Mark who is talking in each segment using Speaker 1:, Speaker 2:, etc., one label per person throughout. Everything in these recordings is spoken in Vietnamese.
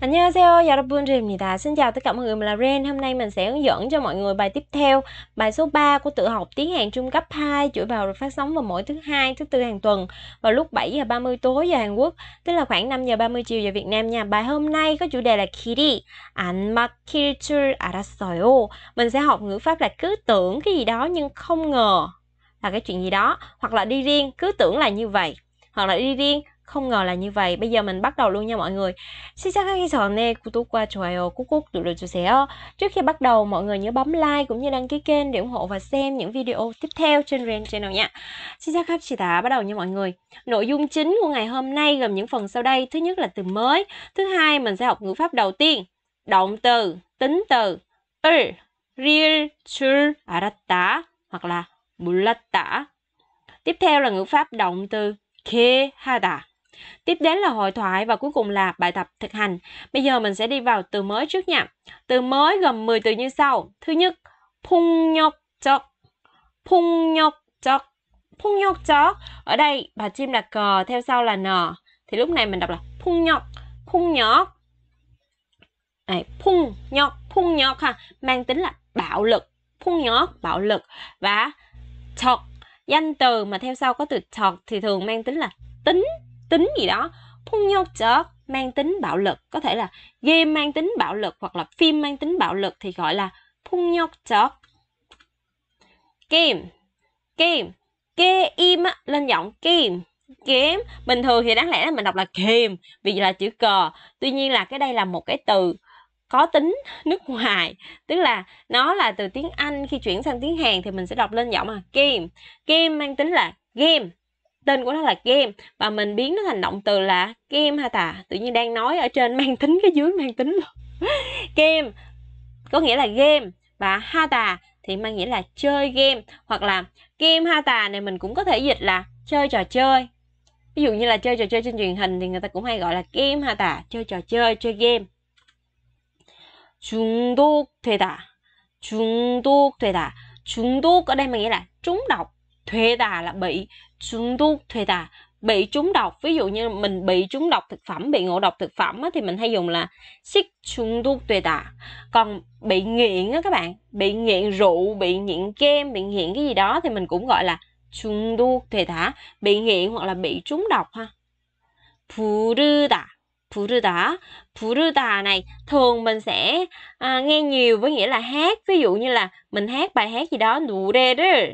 Speaker 1: 안녕하세요, 여러분 Dream입니다. Xin chào tất cả mọi người, mình là Ren. Hôm nay mình sẽ hướng dẫn cho mọi người bài tiếp theo, bài số 3 của tự học tiếng Hàn trung cấp 2 chuỗi vào được phát sóng vào mỗi thứ hai, thứ tư hàng tuần vào lúc 7 giờ 30 tối giờ Hàn Quốc, tức là khoảng 5 giờ 30 chiều giờ Việt Nam nha. Bài hôm nay có chủ đề là kiri anh 막힐 줄 알았어요. Mình sẽ học ngữ pháp là cứ tưởng cái gì đó nhưng không ngờ là cái chuyện gì đó, hoặc là đi riêng cứ tưởng là như vậy, hoặc là đi riêng không ngờ là như vậy. Bây giờ mình bắt đầu luôn nha mọi người. 시작하기 전에 구독과 좋아요 꾹꾹 눌러주세요. Trước khi bắt đầu, mọi người nhớ bấm like cũng như đăng ký kênh để ủng hộ và xem những video tiếp theo trên Ren Channel nha. 시작합시다. Bắt đầu nha mọi người. Nội dung chính của ngày hôm nay gồm những phần sau đây. Thứ nhất là từ mới. Thứ hai, mình sẽ học ngữ pháp đầu tiên. Động từ, tính từ. er, real, 줄, arata hoặc là bulata. Tiếp theo là ngữ pháp động từ 계하다. Tiếp đến là hội thoại và cuối cùng là bài tập thực hành. Bây giờ mình sẽ đi vào từ mới trước nha. Từ mới gồm 10 từ như sau. Thứ nhất, 폭력적, 폭력적, 폭력적. Ở đây bà chim đặt cờ theo sau là n. Thì lúc này mình đọc là 폭력, 폭력. Này, 폭력, 폭력 ha, mang tính là bạo lực, 폭력, bạo lực và 적 danh từ mà theo sau có từ 적 thì thường mang tính là tính tính gì đó phun 폭력적 mang tính bạo lực có thể là game mang tính bạo lực hoặc là phim mang tính bạo lực thì gọi là phun 폭력적 game game game lên giọng game game bình thường thì đáng lẽ là mình đọc là game vì là chữ cờ tuy nhiên là cái đây là một cái từ có tính nước ngoài tức là nó là từ tiếng anh khi chuyển sang tiếng hàn thì mình sẽ đọc lên giọng à game game mang tính là game tên của nó là game và mình biến nó thành động từ là game ha ta tự nhiên đang nói ở trên mang tính cái dưới mang tính luôn game có nghĩa là game và ha ta thì mang nghĩa là chơi game hoặc là game ha ta này mình cũng có thể dịch là chơi trò chơi ví dụ như là chơi trò chơi trên truyền hình thì người ta cũng hay gọi là game ha ta chơi trò chơi chơi game thuê thuê 중독되다 중독되다 중독 ở đây mình nghĩa là trúng độc thuê tà là bị chúng tu thuê tà bị trúng độc ví dụ như mình bị trúng độc thực phẩm bị ngộ độc thực phẩm á, thì mình hay dùng là xích trúng thuốc tuệ tà còn bị nghiện á các bạn bị nghiện rượu bị nghiện kem bị nghiện cái gì đó thì mình cũng gọi là trúng thuốc tuệ tà bị nghiện hoặc là bị trúng độc ha phù rư tà phù rư tà phù rư tà này thường mình sẽ à, nghe nhiều với nghĩa là hát ví dụ như là mình hát bài hát gì đó nụ đê rư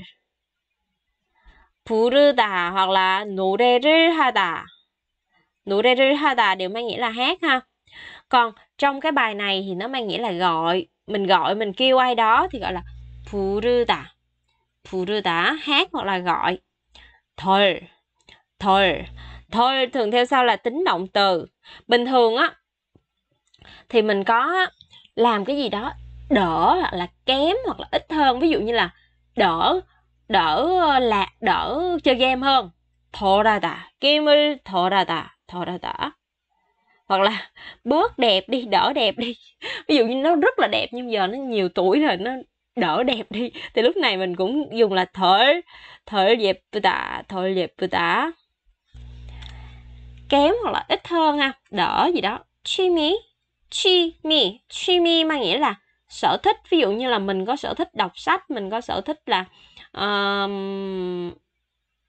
Speaker 1: 부르다 hoặc là 노래를 하다. 노래를 하다 đều mang nghĩa là hát ha. Còn trong cái bài này thì nó mang nghĩa là gọi, mình gọi mình kêu ai đó thì gọi là 부르다. 부르다 hát hoặc là gọi. 덜. 덜. 덜 thường theo sau là tính động từ. Bình thường á thì mình có làm cái gì đó đỡ hoặc là kém hoặc là ít hơn, ví dụ như là đỡ đỡ ờ, lạc đỡ chơi game hơn ra ra kim 돌아다 게임을 ra 돌아다 hoặc là bớt đẹp đi đỡ đẹp đi ví dụ như nó rất là đẹp nhưng giờ nó nhiều tuổi rồi nó đỡ đẹp đi thì lúc này mình cũng dùng là thở thở dẹp tả thở dẹp tả kém hoặc là ít hơn ha đỡ gì đó chi mi chi mi chi mi mang nghĩa là sở thích ví dụ như là mình có sở thích đọc sách mình có sở thích là uh,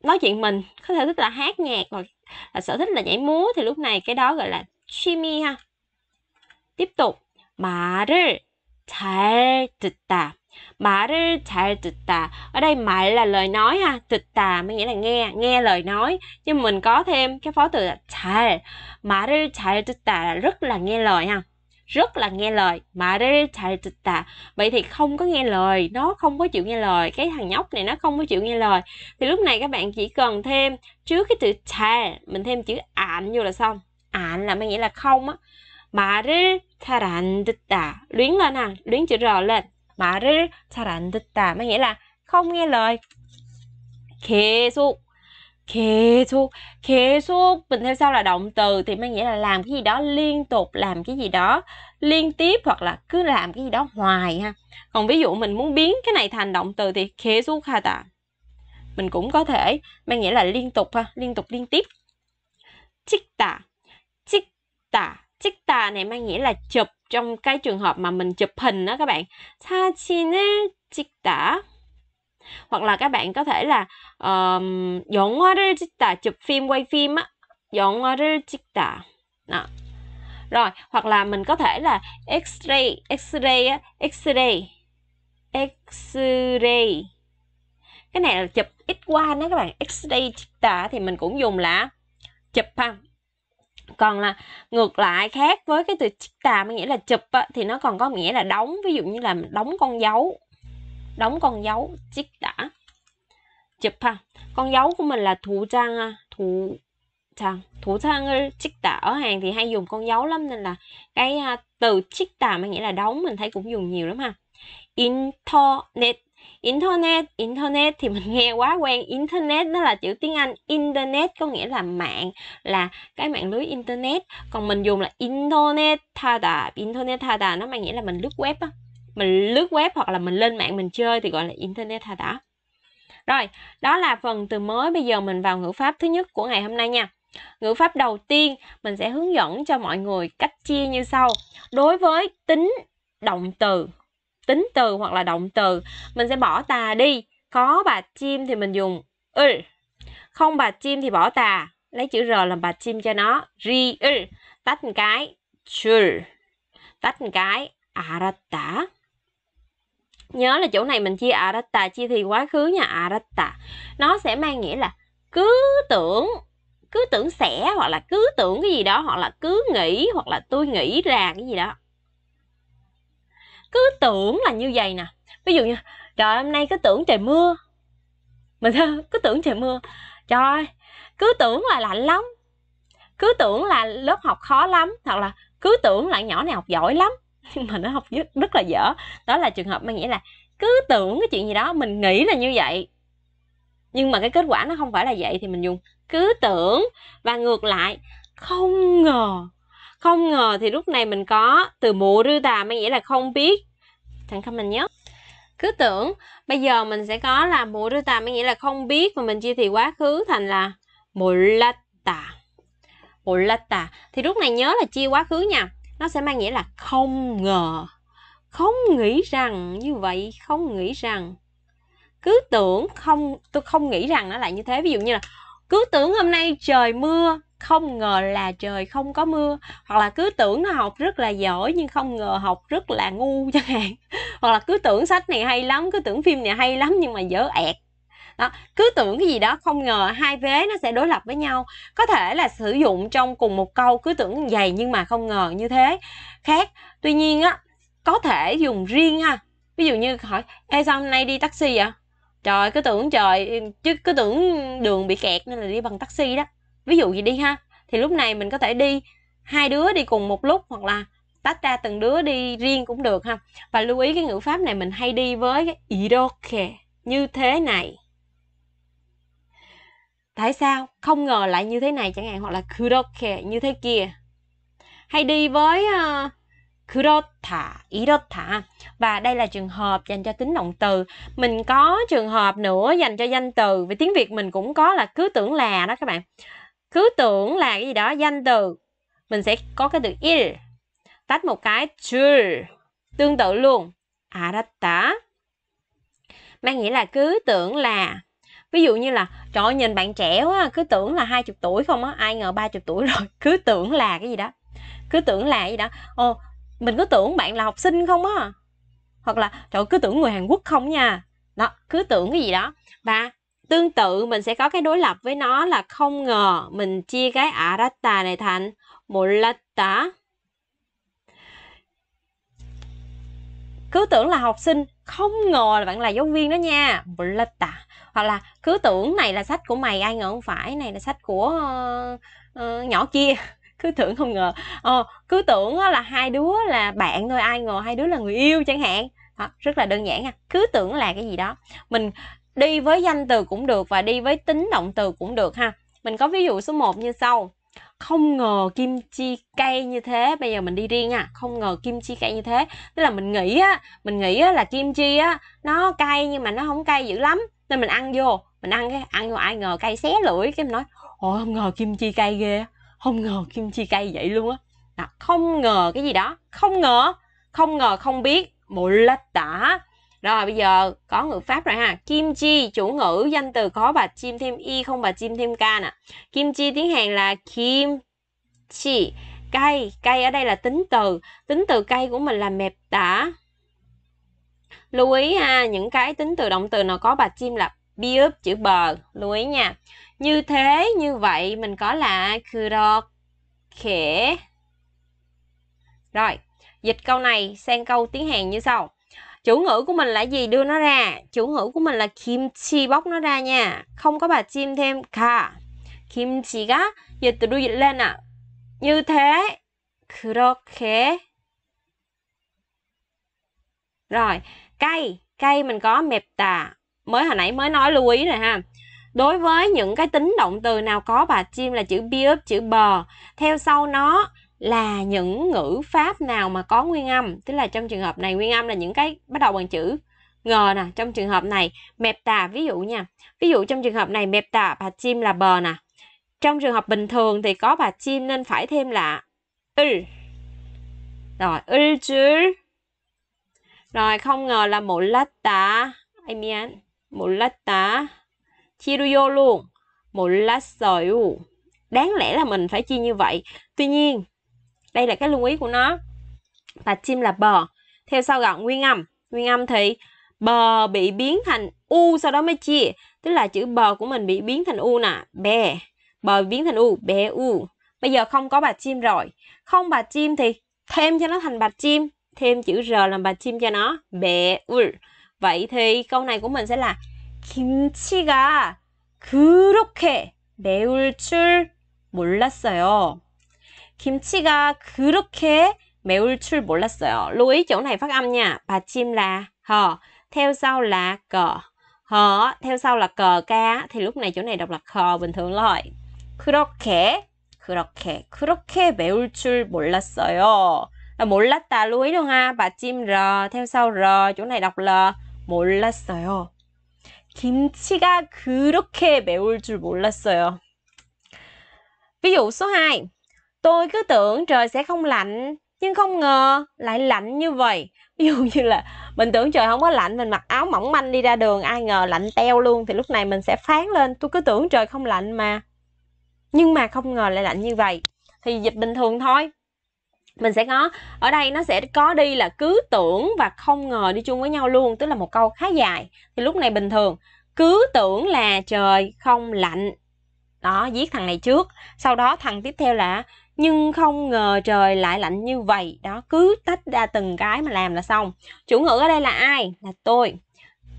Speaker 1: nói chuyện mình có thể thích là hát nhạc hoặc là sở thích là nhảy múa thì lúc này cái đó gọi là 취미 ha tiếp tục 말을 잘 듣다 말을 잘 듣다 ở đây 말 là lời nói ha 듣다 mới nghĩa là nghe nghe lời nói nhưng mình có thêm cái phó từ là mà 말을 잘 듣다 rất là nghe lời ha rất là nghe lời mà vậy thì không có nghe lời nó không có chịu nghe lời cái thằng nhóc này nó không có chịu nghe lời thì lúc này các bạn chỉ cần thêm trước cái từ ta mình thêm chữ ạn vô là xong ạn là mang nghĩa là không á mà ta luyến lên nè luyến chữ r lên mà ta mang nghĩa là không nghe lời 계속 계속 계속 mình theo sau là động từ thì mang nghĩa là làm cái gì đó liên tục làm cái gì đó liên tiếp hoặc là cứ làm cái gì đó hoài ha còn ví dụ mình muốn biến cái này thành động từ thì 계속 하다 mình cũng có thể mang nghĩa là liên tục ha liên tục liên tiếp chích chích 찍다 chích 찍다 này mang nghĩa là chụp trong cái trường hợp mà mình chụp hình đó các bạn 사진을 찍다 hoặc là các bạn có thể là um, 영화를 찍다 chụp phim quay phim á 영화를 찍다 đó rồi hoặc là mình có thể là x-ray x-ray x-ray x-ray cái này là chụp ít qua nữa các bạn x-ray chita thì mình cũng dùng là chụp ha còn là ngược lại khác với cái từ chita có nghĩa là chụp á, thì nó còn có nghĩa là đóng ví dụ như là đóng con dấu đóng con dấu chích đã chụp ha con dấu của mình là thủ trang à, thủ trang thủ trang chích đã ở hàng thì hay dùng con dấu lắm nên là cái à, từ chích đã mà nghĩa là đóng mình thấy cũng dùng nhiều lắm ha internet internet internet thì mình nghe quá quen internet đó là chữ tiếng anh internet có nghĩa là mạng là cái mạng lưới internet còn mình dùng là internet thada internet thada nó mang nghĩa là mình lướt web á mình lướt web hoặc là mình lên mạng mình chơi thì gọi là internet hả đó rồi đó là phần từ mới bây giờ mình vào ngữ pháp thứ nhất của ngày hôm nay nha ngữ pháp đầu tiên mình sẽ hướng dẫn cho mọi người cách chia như sau đối với tính động từ tính từ hoặc là động từ mình sẽ bỏ tà đi có bà chim thì mình dùng ư không bà chim thì bỏ tà lấy chữ r làm bà chim cho nó ri ư tách một cái chur tách một cái arata nhớ là chỗ này mình chia arata chia thì quá khứ nha arata nó sẽ mang nghĩa là cứ tưởng cứ tưởng sẽ hoặc là cứ tưởng cái gì đó hoặc là cứ nghĩ hoặc là tôi nghĩ ra cái gì đó cứ tưởng là như vậy nè ví dụ như trời hôm nay cứ tưởng trời mưa mình cứ tưởng trời mưa trời cứ tưởng là lạnh lắm cứ tưởng là lớp học khó lắm hoặc là cứ tưởng là nhỏ này học giỏi lắm nhưng mà nó học rất, rất là dở đó là trường hợp mà nghĩa là cứ tưởng cái chuyện gì đó mình nghĩ là như vậy nhưng mà cái kết quả nó không phải là vậy thì mình dùng cứ tưởng và ngược lại không ngờ không ngờ thì lúc này mình có từ mụ rư tà mang nghĩa là không biết thằng không mình nhớ cứ tưởng bây giờ mình sẽ có là mụ rư tà mang nghĩa là không biết và mình chia thì quá khứ thành là mụ lát tà mụ lát tà thì lúc này nhớ là chia quá khứ nha nó sẽ mang nghĩa là không ngờ không nghĩ rằng như vậy không nghĩ rằng cứ tưởng không tôi không nghĩ rằng nó lại như thế ví dụ như là cứ tưởng hôm nay trời mưa không ngờ là trời không có mưa hoặc là cứ tưởng nó học rất là giỏi nhưng không ngờ học rất là ngu chẳng hạn hoặc là cứ tưởng sách này hay lắm cứ tưởng phim này hay lắm nhưng mà dở ẹt đó cứ tưởng cái gì đó không ngờ hai vế nó sẽ đối lập với nhau có thể là sử dụng trong cùng một câu cứ tưởng dày nhưng mà không ngờ như thế khác tuy nhiên á có thể dùng riêng ha ví dụ như hỏi ê sao hôm nay đi taxi vậy trời cứ tưởng trời chứ cứ tưởng đường bị kẹt nên là đi bằng taxi đó ví dụ gì đi ha thì lúc này mình có thể đi hai đứa đi cùng một lúc hoặc là tách ra từng đứa đi riêng cũng được ha và lưu ý cái ngữ pháp này mình hay đi với cái iroke như thế này tại sao không ngờ lại như thế này chẳng hạn hoặc là kuroke như thế kia hay đi với uh, kurota irota và đây là trường hợp dành cho tính động từ mình có trường hợp nữa dành cho danh từ về tiếng việt mình cũng có là cứ tưởng là đó các bạn cứ tưởng là cái gì đó danh từ mình sẽ có cái từ il tách một cái chur tương tự luôn arata mang nghĩa là cứ tưởng là ví dụ như là trời ơi, nhìn bạn trẻ quá cứ tưởng là hai chục tuổi không á ai ngờ ba chục tuổi rồi cứ tưởng là cái gì đó cứ tưởng là cái gì đó ô mình cứ tưởng bạn là học sinh không á hoặc là trời ơi, cứ tưởng người hàn quốc không nha đó cứ tưởng cái gì đó và tương tự mình sẽ có cái đối lập với nó là không ngờ mình chia cái arata này thành mulatta cứ tưởng là học sinh không ngờ là bạn là giáo viên đó nha mulatta hoặc là cứ tưởng này là sách của mày ai ngờ không phải này là sách của uh, uh, nhỏ kia cứ tưởng không ngờ ờ, cứ tưởng là hai đứa là bạn thôi ai ngờ hai đứa là người yêu chẳng hạn đó, rất là đơn giản nha cứ tưởng là cái gì đó mình đi với danh từ cũng được và đi với tính động từ cũng được ha mình có ví dụ số 1 như sau không ngờ kim chi cây như thế bây giờ mình đi riêng nha không ngờ kim chi cây như thế tức là mình nghĩ á mình nghĩ á là kim chi á nó cay nhưng mà nó không cay dữ lắm nên mình ăn vô mình ăn cái ăn vô ai ngờ cay xé lưỡi cái mình nói ôi không ngờ kim chi cay ghê không ngờ kim chi cay vậy luôn á đó, không ngờ cái gì đó không ngờ không ngờ không biết mụ lách tả rồi bây giờ có ngữ pháp rồi ha kim chi chủ ngữ danh từ có bà chim thêm y không bà chim thêm k nè kim chi tiếng hàn là kim chi cay cay ở đây là tính từ tính từ cay của mình là mẹp tả lưu ý ha những cái tính từ động từ nào có bà chim là bi úp chữ bờ lưu ý nha như thế như vậy mình có là kể rồi dịch câu này sang câu tiếng Hàn như sau chủ ngữ của mình là gì đưa nó ra chủ ngữ của mình là kim chi bóc nó ra nha không có bà chim thêm ka kim chi ga dịch từ đưa dịch lên ạ à. như thế kể rồi cây cây mình có mepta mới hồi nãy mới nói lưu ý rồi ha đối với những cái tính động từ nào có bà chim là chữ biop chữ bờ theo sau nó là những ngữ pháp nào mà có nguyên âm tức là trong trường hợp này nguyên âm là những cái bắt đầu bằng chữ ngờ nè trong trường hợp này mẹp tà ví dụ nha ví dụ trong trường hợp này mẹp tà bà chim là bờ nè trong trường hợp bình thường thì có bà chim nên phải thêm là ư rồi ư chữ rồi không ngờ là một lát tá Em yên Một lát tá Chiruyo luôn Một lát sợi Đáng lẽ là mình phải chia như vậy Tuy nhiên Đây là cái lưu ý của nó Và chim là bờ Theo sau gọn nguyên âm Nguyên âm thì Bờ bị biến thành U sau đó mới chia Tức là chữ bờ của mình bị biến thành U nè Bè Bờ biến thành U Bè U Bây giờ không có bạch chim rồi Không bạch chim thì thêm cho nó thành bạch chim thêm chữ r làm bà chim cho nó bè ul vậy thì câu này của mình sẽ là kim chi 김치가 그렇게 매울 줄 몰랐어요. 김치가 그렇게 매울 줄 몰랐어요. Lưu ý chỗ này phát âm nha. Bà chim là hờ, theo sau là cờ. Hờ, theo sau là cờ ca. Thì lúc này chỗ này đọc là khờ bình thường thôi. 그렇게, 그렇게, 그렇게 매울 줄 몰랐어요 là mụ lách tà lưu ý luôn ha bà chim r theo sau r chỗ này đọc l chi ga 그렇게 매울 줄 몰랐어요 ví dụ số 2 tôi cứ tưởng trời sẽ không lạnh nhưng không ngờ lại lạnh như vậy ví dụ như là mình tưởng trời không có lạnh mình mặc áo mỏng manh đi ra đường ai ngờ lạnh teo luôn thì lúc này mình sẽ phán lên tôi cứ tưởng trời không lạnh mà nhưng mà không ngờ lại lạnh như vậy thì dịch bình thường thôi mình sẽ có ở đây nó sẽ có đi là cứ tưởng và không ngờ đi chung với nhau luôn tức là một câu khá dài thì lúc này bình thường cứ tưởng là trời không lạnh đó viết thằng này trước sau đó thằng tiếp theo là nhưng không ngờ trời lại lạnh như vậy đó cứ tách ra từng cái mà làm là xong chủ ngữ ở đây là ai là tôi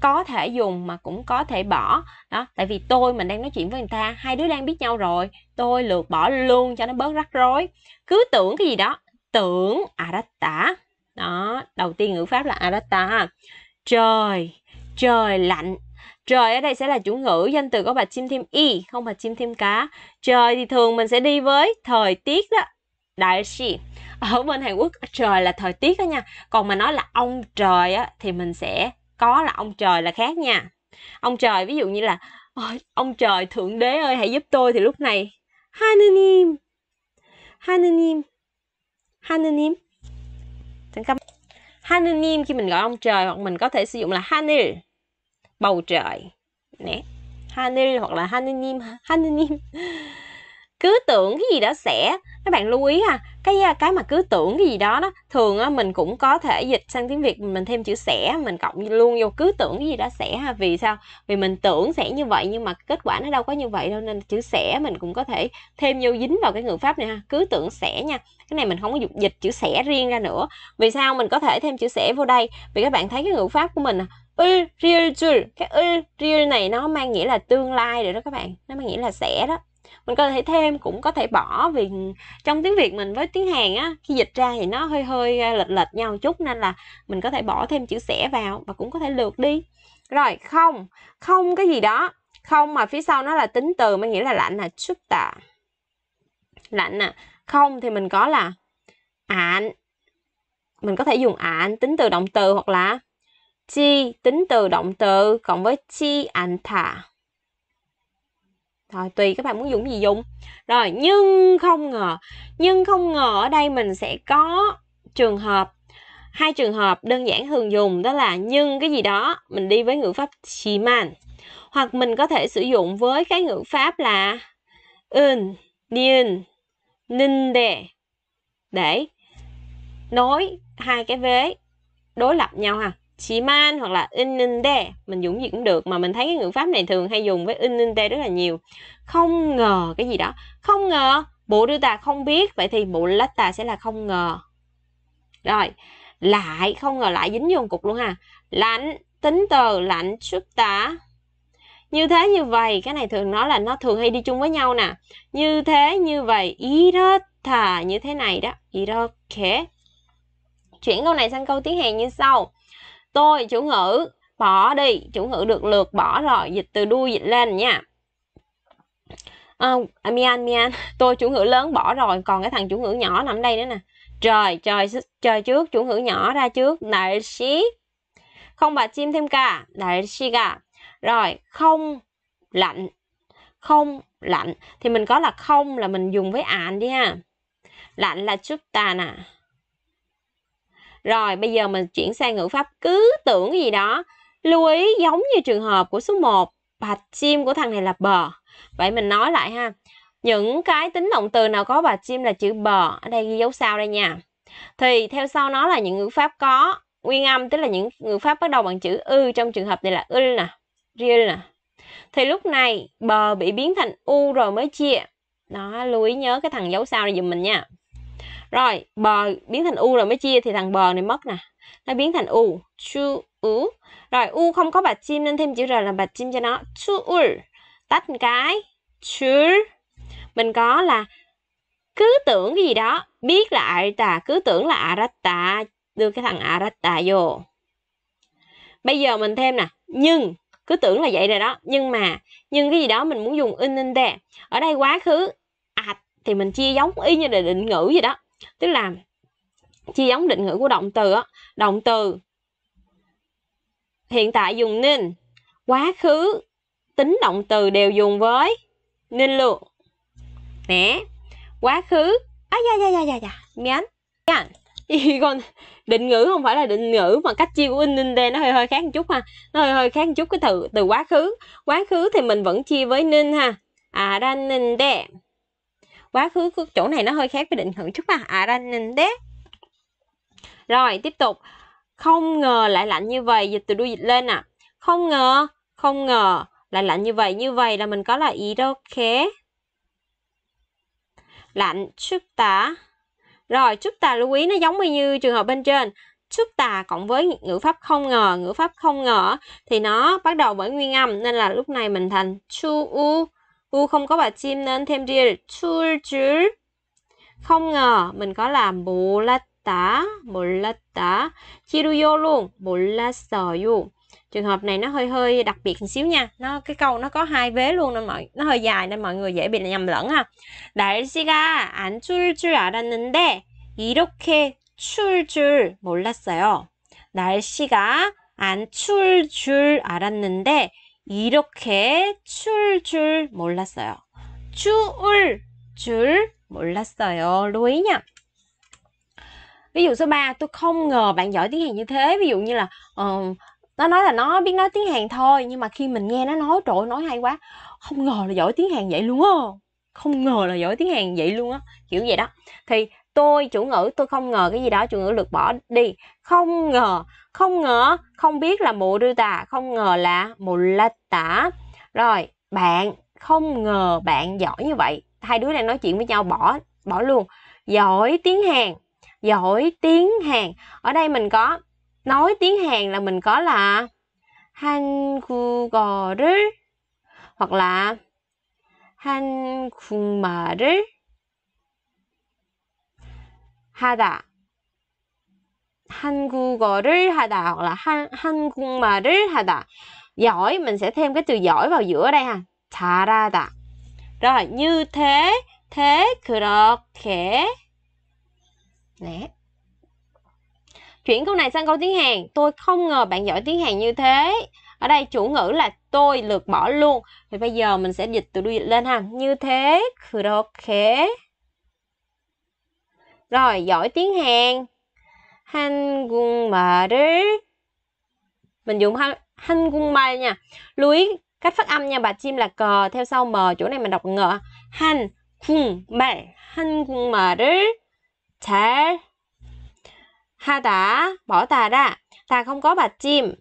Speaker 1: có thể dùng mà cũng có thể bỏ đó tại vì tôi mình đang nói chuyện với người ta hai đứa đang biết nhau rồi tôi lượt bỏ luôn cho nó bớt rắc rối cứ tưởng cái gì đó tưởng aratta đó đầu tiên ngữ pháp là aratta trời trời lạnh trời ở đây sẽ là chủ ngữ danh từ có bạch chim thêm y không bạch chim thêm cá trời thì thường mình sẽ đi với thời tiết đó đại sĩ ở bên Hàn Quốc trời là thời tiết đó nha còn mà nói là ông trời á thì mình sẽ có là ông trời là khác nha ông trời ví dụ như là Ôi, ông trời thượng đế ơi hãy giúp tôi thì lúc này Hananim Hananim Hanunim Thánh cấp Hanunim khi mình gọi ông trời hoặc mình có thể sử dụng là Hanil bầu trời nè Hanil hoặc là Hanunim Hanunim cứ tưởng cái gì đó sẽ các bạn lưu ý ha cái cái mà cứ tưởng cái gì đó đó thường á, mình cũng có thể dịch sang tiếng việt mình thêm chữ sẽ mình cộng luôn vô cứ tưởng cái gì đó sẽ ha vì sao vì mình tưởng sẽ như vậy nhưng mà kết quả nó đâu có như vậy đâu nên chữ sẽ mình cũng có thể thêm vô dính vào cái ngữ pháp này ha cứ tưởng sẽ nha cái này mình không có dịch chữ sẽ riêng ra nữa vì sao mình có thể thêm chữ sẽ vô đây vì các bạn thấy cái ngữ pháp của mình ul à, cái ul này nó mang nghĩa là tương lai rồi đó các bạn nó mang nghĩa là sẽ đó mình có thể thêm cũng có thể bỏ vì trong tiếng việt mình với tiếng hàn á khi dịch ra thì nó hơi hơi lệch lệch nhau một chút nên là mình có thể bỏ thêm chữ sẻ vào và cũng có thể lượt đi rồi không không cái gì đó không mà phía sau nó là tính từ mình nghĩa là lạnh là chút tạ lạnh à. không thì mình có là ạn mình có thể dùng ạn tính từ động từ hoặc là chi tính từ động từ cộng với chi ảnh thả Thôi tùy các bạn muốn dùng gì dùng. Rồi nhưng không ngờ, nhưng không ngờ ở đây mình sẽ có trường hợp hai trường hợp đơn giản thường dùng đó là nhưng cái gì đó mình đi với ngữ pháp chiman hoặc mình có thể sử dụng với cái ngữ pháp là 은, 니은, 는데 để nối hai cái vế đối lập nhau ha chỉ hoặc là in mình dùng gì cũng được mà mình thấy cái ngữ pháp này thường hay dùng với in rất là nhiều không ngờ cái gì đó không ngờ bộ đưa ta không biết vậy thì bộ lách ta sẽ là không ngờ rồi lại không ngờ lại dính vô cục luôn ha lạnh tính từ lạnh xuất tả như thế như vậy cái này thường nói là nó thường hay đi chung với nhau nè như thế như vậy ý đó thà như thế này đó ý đó kế chuyển câu này sang câu tiếng hàn như sau tôi chủ ngữ bỏ đi chủ ngữ được lượt bỏ rồi dịch từ đuôi dịch lên nha à, à, mian mian tôi chủ ngữ lớn bỏ rồi còn cái thằng chủ ngữ nhỏ nằm đây nữa nè trời trời trời trước chủ ngữ nhỏ ra trước đại sĩ không bà chim thêm cả đại sĩ cả rồi không lạnh không lạnh thì mình có là không là mình dùng với ạn đi ha lạnh là chút ta nè rồi bây giờ mình chuyển sang ngữ pháp cứ tưởng gì đó. Lưu ý giống như trường hợp của số 1, bạch chim của thằng này là bờ. Vậy mình nói lại ha. Những cái tính động từ nào có bạch chim là chữ bờ, ở đây ghi dấu sao đây nha. Thì theo sau nó là những ngữ pháp có nguyên âm, tức là những ngữ pháp bắt đầu bằng chữ ư, trong trường hợp này là ư nè, riêng nè. Thì lúc này bờ bị biến thành u rồi mới chia. Đó, lưu ý nhớ cái thằng dấu sao này giùm mình nha rồi bờ biến thành u rồi mới chia thì thằng bờ này mất nè nó biến thành u chu u rồi u không có bạch chim nên thêm chữ r là bạch chim cho nó chu u tách một cái chu mình có là cứ tưởng cái gì đó biết là arata cứ tưởng là arata đưa cái thằng arata vô bây giờ mình thêm nè nhưng cứ tưởng là vậy rồi đó nhưng mà nhưng cái gì đó mình muốn dùng in in te ở đây quá khứ at thì mình chia giống y như là định ngữ gì đó tức là chia giống định ngữ của động từ á động từ hiện tại dùng nên quá khứ tính động từ đều dùng với nên luôn nè quá khứ á da da da da da miến nha còn định ngữ không phải là định ngữ mà cách chia của in ninh đê nó hơi hơi khác một chút ha nó hơi hơi khác một chút cái từ từ quá khứ quá khứ thì mình vẫn chia với nên ha à ra nên đê quá khứ chỗ này nó hơi khác với định hướng chút mặt à ra nhìn đấy rồi tiếp tục không ngờ lại lạnh như vậy dịch từ đuôi dịch lên à không ngờ không ngờ lại lạnh như vậy như vậy là mình có là đâu? iroke lạnh trước tả rồi trước tà lưu ý nó giống như trường hợp bên trên trước tà cộng với ngữ pháp không ngờ ngữ pháp không ngờ thì nó bắt đầu bởi nguyên âm nên là lúc này mình thành chu u U không có bạch chim nên thêm dear. Chul chul. Không ngờ mình có làm 몰랐다, 몰랐다. vô luôn, 몰랐어요. Trường hợp này nó hơi hơi đặc biệt một xíu nha. Nó cái câu nó có hai vế luôn nên mọi nó hơi dài nên mọi người dễ bị nhầm lẫn ha. 날씨가 안 추울 줄 알았는데 이렇게 출줄 몰랐어요. 날씨가 안 추울 줄 알았는데 이렇게 추울 줄 몰랐어요. 추울 줄 몰랐어요. Lưu ý nha. Ví dụ số 3, tôi không ngờ bạn giỏi tiếng Hàn như thế. Ví dụ như là uh, nó nói là nó biết nói tiếng Hàn thôi, nhưng mà khi mình nghe nó nói trời ơi, nói hay quá. Không ngờ là giỏi tiếng Hàn vậy luôn á. Không ngờ là giỏi tiếng Hàn vậy luôn á, kiểu vậy đó. Thì tôi chủ ngữ tôi không ngờ cái gì đó chủ ngữ lược bỏ đi không ngờ không ngờ không biết là mụ đưa tà không ngờ là mụ la tả rồi bạn không ngờ bạn giỏi như vậy hai đứa đang nói chuyện với nhau bỏ bỏ luôn giỏi tiếng hàn giỏi tiếng hàn ở đây mình có nói tiếng hàn là mình có là 한국어를 hoặc là 한국말을 하다. 한국어를 하다 hoặc là 한, 한국말을 하다. Giỏi mình sẽ thêm cái từ giỏi vào giữa đây ha. 잘하다. Rồi như thế, thế 그렇게. Nè. Chuyển câu này sang câu tiếng Hàn. Tôi không ngờ bạn giỏi tiếng Hàn như thế. Ở đây chủ ngữ là tôi lược bỏ luôn. Thì bây giờ mình sẽ dịch từ đuôi dịch lên ha. Như thế 그렇게. Rồi, giỏi tiếng Hàn. 한국말을 mình dùng 한국말 nha. Lưu ý cách phát âm nha, bà chim là cờ theo sau m, chỗ này mình đọc ngờ. 한국말, 한국말을 ha tả bỏ tà ra. Tà không có bà chim.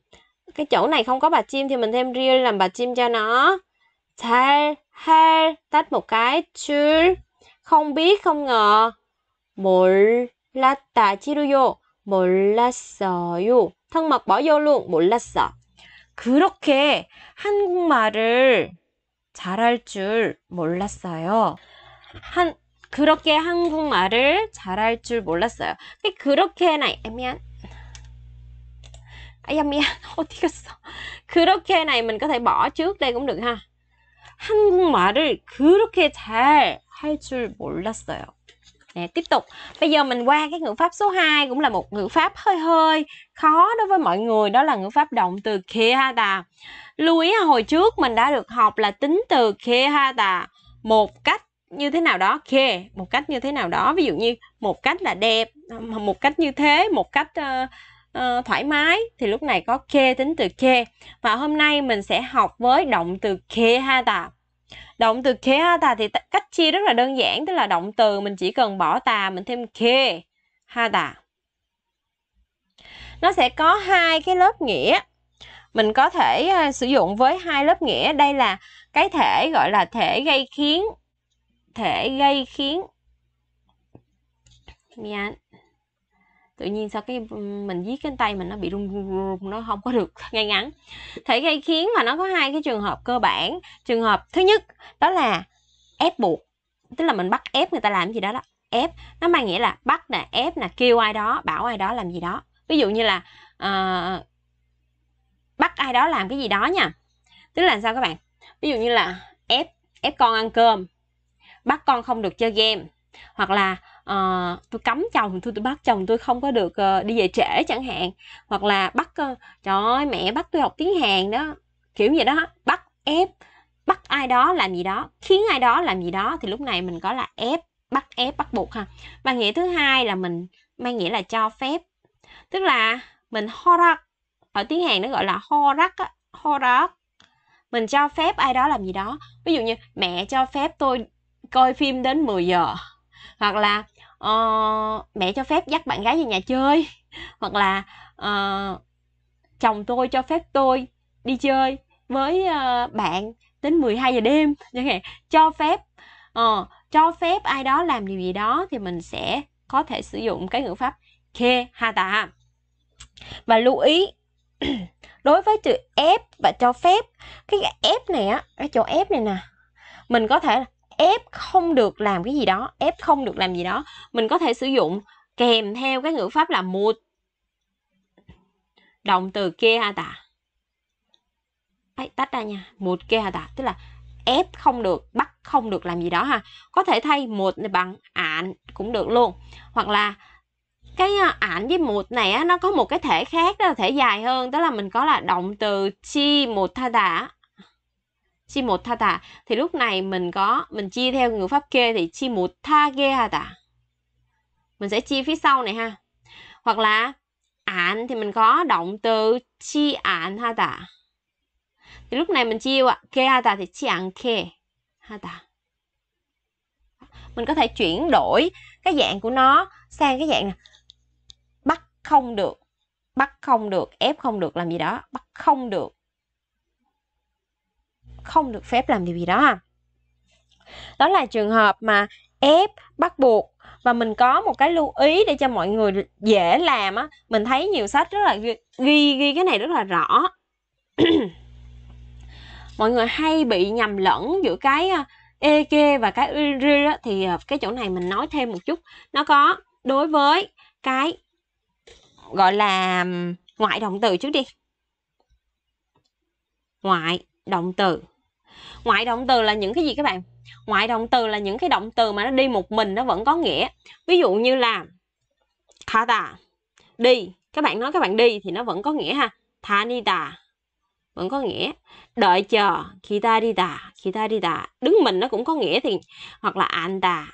Speaker 1: Cái chỗ này không có bà chim thì mình thêm real làm bà chim cho nó. 잘, 할, tách một cái, chưa. Không biết, không ngờ. 몰랐다. 지루요. 몰랐어요. 턱막바 열롱 몰랐어. 그렇게 한국말을 잘할 줄 몰랐어요. 한 그렇게 한국말을 잘할 줄 몰랐어요. 그렇게나 애매한 아, 아야 미안 어디 갔어 그렇게 này mình 죽대 thể bỏ 한국말을 그렇게 잘 할 줄 몰랐어요 nè tiếp tục bây giờ mình qua cái ngữ pháp số 2 cũng là một ngữ pháp hơi hơi khó đối với mọi người đó là ngữ pháp động từ ha keada lưu ý hồi trước mình đã được học là tính từ ha keada một cách như thế nào đó khe một cách như thế nào đó ví dụ như một cách là đẹp một cách như thế một cách uh, uh, thoải mái thì lúc này có khe tính từ khe và hôm nay mình sẽ học với động từ khe ha ta động từ care ta thì cách chia rất là đơn giản tức là động từ mình chỉ cần bỏ tà mình thêm care ha ta nó sẽ có hai cái lớp nghĩa mình có thể à, sử dụng với hai lớp nghĩa đây là cái thể gọi là thể gây khiến thể gây khiến tự nhiên sao cái mình viết cái tay mình nó bị rung, rung, nó không có được ngay ngắn thể gây khiến mà nó có hai cái trường hợp cơ bản trường hợp thứ nhất đó là ép buộc tức là mình bắt ép người ta làm gì đó đó ép nó mang nghĩa là bắt nè ép nè kêu ai đó bảo ai đó làm gì đó ví dụ như là uh, bắt ai đó làm cái gì đó nha tức là sao các bạn ví dụ như là ép ép con ăn cơm bắt con không được chơi game hoặc là uh, tôi cấm chồng tôi, tôi bắt chồng tôi không có được uh, đi về trễ chẳng hạn hoặc là bắt uh, trời ơi mẹ bắt tôi học tiếng hàn đó kiểu gì đó bắt ép bắt ai đó làm gì đó khiến ai đó làm gì đó thì lúc này mình có là ép bắt ép bắt buộc ha mang nghĩa thứ hai là mình mang nghĩa là cho phép tức là mình horak ở tiếng hàn nó gọi là horak á horak mình cho phép ai đó làm gì đó ví dụ như mẹ cho phép tôi coi phim đến 10 giờ hoặc là uh, mẹ cho phép dắt bạn gái về nhà chơi hoặc là uh, chồng tôi cho phép tôi đi chơi với uh, bạn đến 12 giờ đêm chẳng hạn cho phép uh, cho phép ai đó làm điều gì đó thì mình sẽ có thể sử dụng cái ngữ pháp khe hata và lưu ý đối với chữ ép và cho phép cái ép này á cái chỗ ép này nè mình có thể ép không được làm cái gì đó ép không được làm gì đó mình có thể sử dụng kèm theo cái ngữ pháp là một động từ kia ha tạ. Đấy, tách ra nha một kia ha tạ. tức là ép không được bắt không được làm gì đó ha có thể thay một này bằng ạn cũng được luôn hoặc là cái ảnh à, với một này á, nó có một cái thể khác đó là thể dài hơn đó là mình có là động từ chi một tha tả chi một tha tà thì lúc này mình có mình chia theo ngữ pháp kê thì chi một tha ghê ha tà mình sẽ chia phía sau này ha hoặc là ảnh thì mình có động từ chi ảnh ha tà thì lúc này mình chia kê ha tà thì chi ảnh kê ha tà mình có thể chuyển đổi cái dạng của nó sang cái dạng này. bắt không được bắt không được ép không được làm gì đó bắt không được không được phép làm điều gì đó à đó là trường hợp mà ép bắt buộc và mình có một cái lưu ý để cho mọi người dễ làm á mình thấy nhiều sách rất là ghi ghi, ghi cái này rất là rõ mọi người hay bị nhầm lẫn giữa cái EK à, và cái URI thì à, cái chỗ này mình nói thêm một chút nó có đối với cái gọi là ngoại động từ trước đi ngoại động từ ngoại động từ là những cái gì các bạn ngoại động từ là những cái động từ mà nó đi một mình nó vẫn có nghĩa ví dụ như là tha đi các bạn nói các bạn đi thì nó vẫn có nghĩa ha tha ni tà vẫn có nghĩa đợi chờ khi ta đi tà khi ta đi tà đứng mình nó cũng có nghĩa thì hoặc là an tà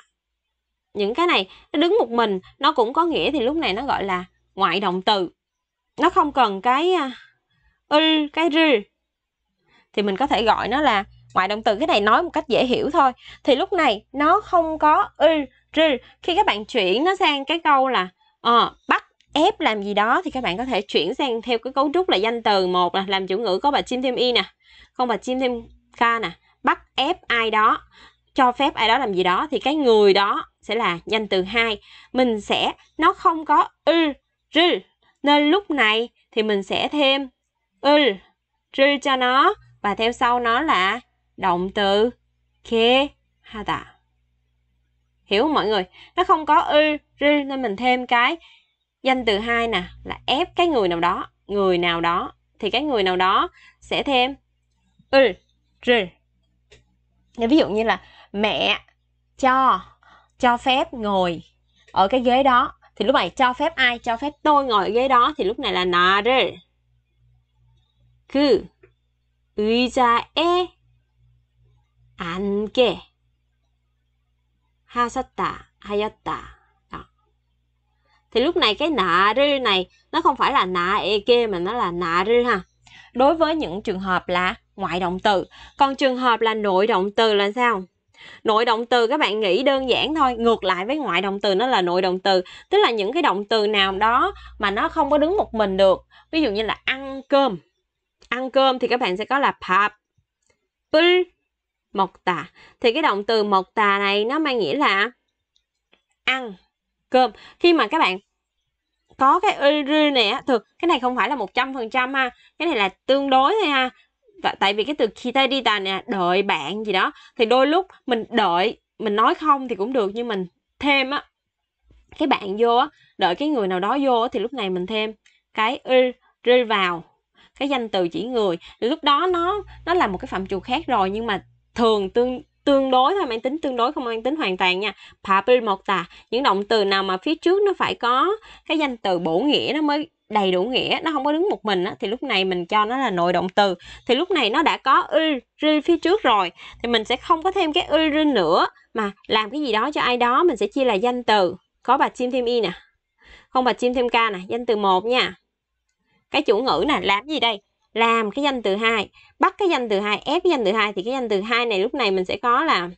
Speaker 1: những cái này nó đứng một mình nó cũng có nghĩa thì lúc này nó gọi là ngoại động từ nó không cần cái à, ư cái r thì mình có thể gọi nó là ngoại động từ cái này nói một cách dễ hiểu thôi thì lúc này nó không có ư r khi các bạn chuyển nó sang cái câu là uh, bắt ép làm gì đó thì các bạn có thể chuyển sang theo cái cấu trúc là danh từ một là làm chủ ngữ có bà chim thêm y nè không bà chim thêm ca nè bắt ép ai đó cho phép ai đó làm gì đó thì cái người đó sẽ là danh từ hai mình sẽ nó không có ư r nên lúc này thì mình sẽ thêm ư r cho nó và theo sau nó là động từ ke hada. Hiểu không mọi người? Nó không có ư, ri nên mình thêm cái danh từ hai nè là ép cái người nào đó, người nào đó thì cái người nào đó sẽ thêm ư, ri. Nên ví dụ như là mẹ cho cho phép ngồi ở cái ghế đó thì lúc này cho phép ai cho phép tôi ngồi ở ghế đó thì lúc này là nà rê 의자에 앉게 하셨다 하였다 đó. thì lúc này cái nạ rư này nó không phải là nạ eke mà nó là nạ rư ha đối với những trường hợp là ngoại động từ còn trường hợp là nội động từ là sao nội động từ các bạn nghĩ đơn giản thôi ngược lại với ngoại động từ nó là nội động từ tức là những cái động từ nào đó mà nó không có đứng một mình được ví dụ như là ăn cơm ăn cơm thì các bạn sẽ có là 밥불 먹다 thì cái động từ 먹다 này nó mang nghĩa là ăn cơm khi mà các bạn có cái ư này á thường cái này không phải là một trăm phần trăm ha cái này là tương đối thôi ha tại vì cái từ khi ta đi ta nè đợi bạn gì đó thì đôi lúc mình đợi mình nói không thì cũng được nhưng mình thêm á cái bạn vô á đợi cái người nào đó vô thì lúc này mình thêm cái ư vào cái danh từ chỉ người thì lúc đó nó nó là một cái phạm trù khác rồi nhưng mà thường tương tương đối thôi mang tính tương đối không mang tính hoàn toàn nha papil một tà những động từ nào mà phía trước nó phải có cái danh từ bổ nghĩa nó mới đầy đủ nghĩa nó không có đứng một mình á, thì lúc này mình cho nó là nội động từ thì lúc này nó đã có ư ri phía trước rồi thì mình sẽ không có thêm cái ư ri nữa mà làm cái gì đó cho ai đó mình sẽ chia là danh từ có bà chim thêm y nè không bà chim thêm ca nè danh từ một nha cái chủ ngữ là làm gì đây làm cái danh từ hai bắt cái danh từ hai ép cái danh từ hai thì cái danh từ hai này lúc này mình sẽ có là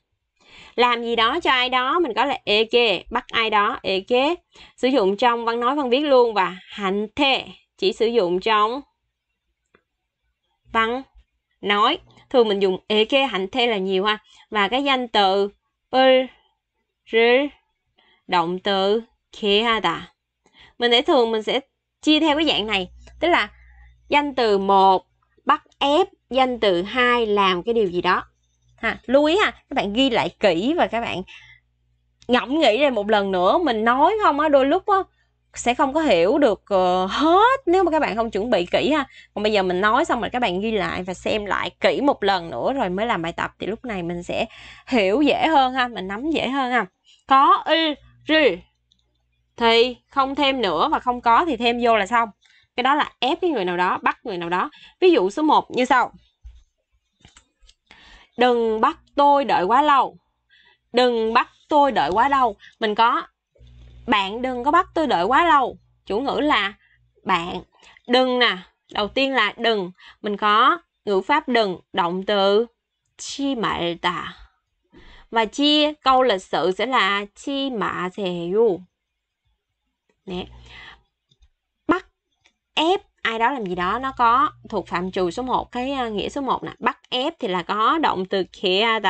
Speaker 1: làm gì đó cho ai đó mình có là ê kê bắt ai đó ê kê sử dụng trong văn nói văn viết luôn và hạnh thê chỉ sử dụng trong văn nói thường mình dùng ê kê hạnh thê là nhiều ha và cái danh từ ơ động từ kê ha ta mình để thường mình sẽ chia theo cái dạng này tức là danh từ một bắt ép danh từ hai làm cái điều gì đó ha lưu ý ha các bạn ghi lại kỹ và các bạn ngẫm nghĩ lại một lần nữa mình nói không á đôi lúc á sẽ không có hiểu được ờ, hết nếu mà các bạn không chuẩn bị kỹ ha còn bây giờ mình nói xong rồi các bạn ghi lại và xem lại kỹ một lần nữa rồi mới làm bài tập thì lúc này mình sẽ hiểu dễ hơn ha mình nắm dễ hơn ha có y r thì không thêm nữa và không có thì thêm vô là xong cái đó là ép cái người nào đó bắt người nào đó ví dụ số 1 như sau đừng bắt tôi đợi quá lâu đừng bắt tôi đợi quá lâu mình có bạn đừng có bắt tôi đợi quá lâu chủ ngữ là bạn đừng nè đầu tiên là đừng mình có ngữ pháp đừng động từ chi mẹ ta và chia câu lịch sự sẽ là chi mạ thề yu ép ai đó làm gì đó nó có thuộc phạm trù số 1 cái ờ, nghĩa số 1 nè bắt ép thì là có động từ create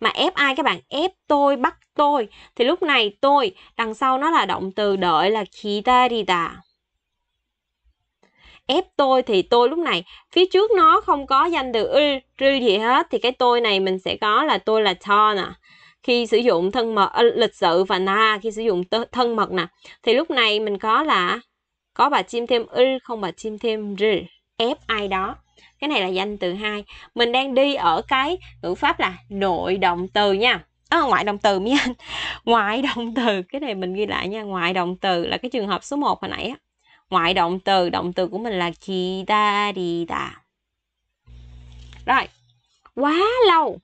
Speaker 1: mà ép ai các bạn ép tôi bắt tôi thì lúc này tôi đằng sau nó là động từ đợi là kitarita ép tôi thì tôi lúc này phía trước nó không có danh từ ư rư gì hết thì cái tôi này mình sẽ có là tôi là cho nè khi sử dụng thân mật ờ, lịch sự và na khi sử dụng thân mật nè thì lúc này mình có là có bà chim thêm ư không bà chim thêm r ép ai đó cái này là danh từ hai mình đang đi ở cái ngữ pháp là nội động từ nha à, ngoại động từ mấy anh ngoại động từ cái này mình ghi lại nha ngoại động từ là cái trường hợp số 1 hồi nãy á ngoại động từ động từ của mình là kitarida rồi quá lâu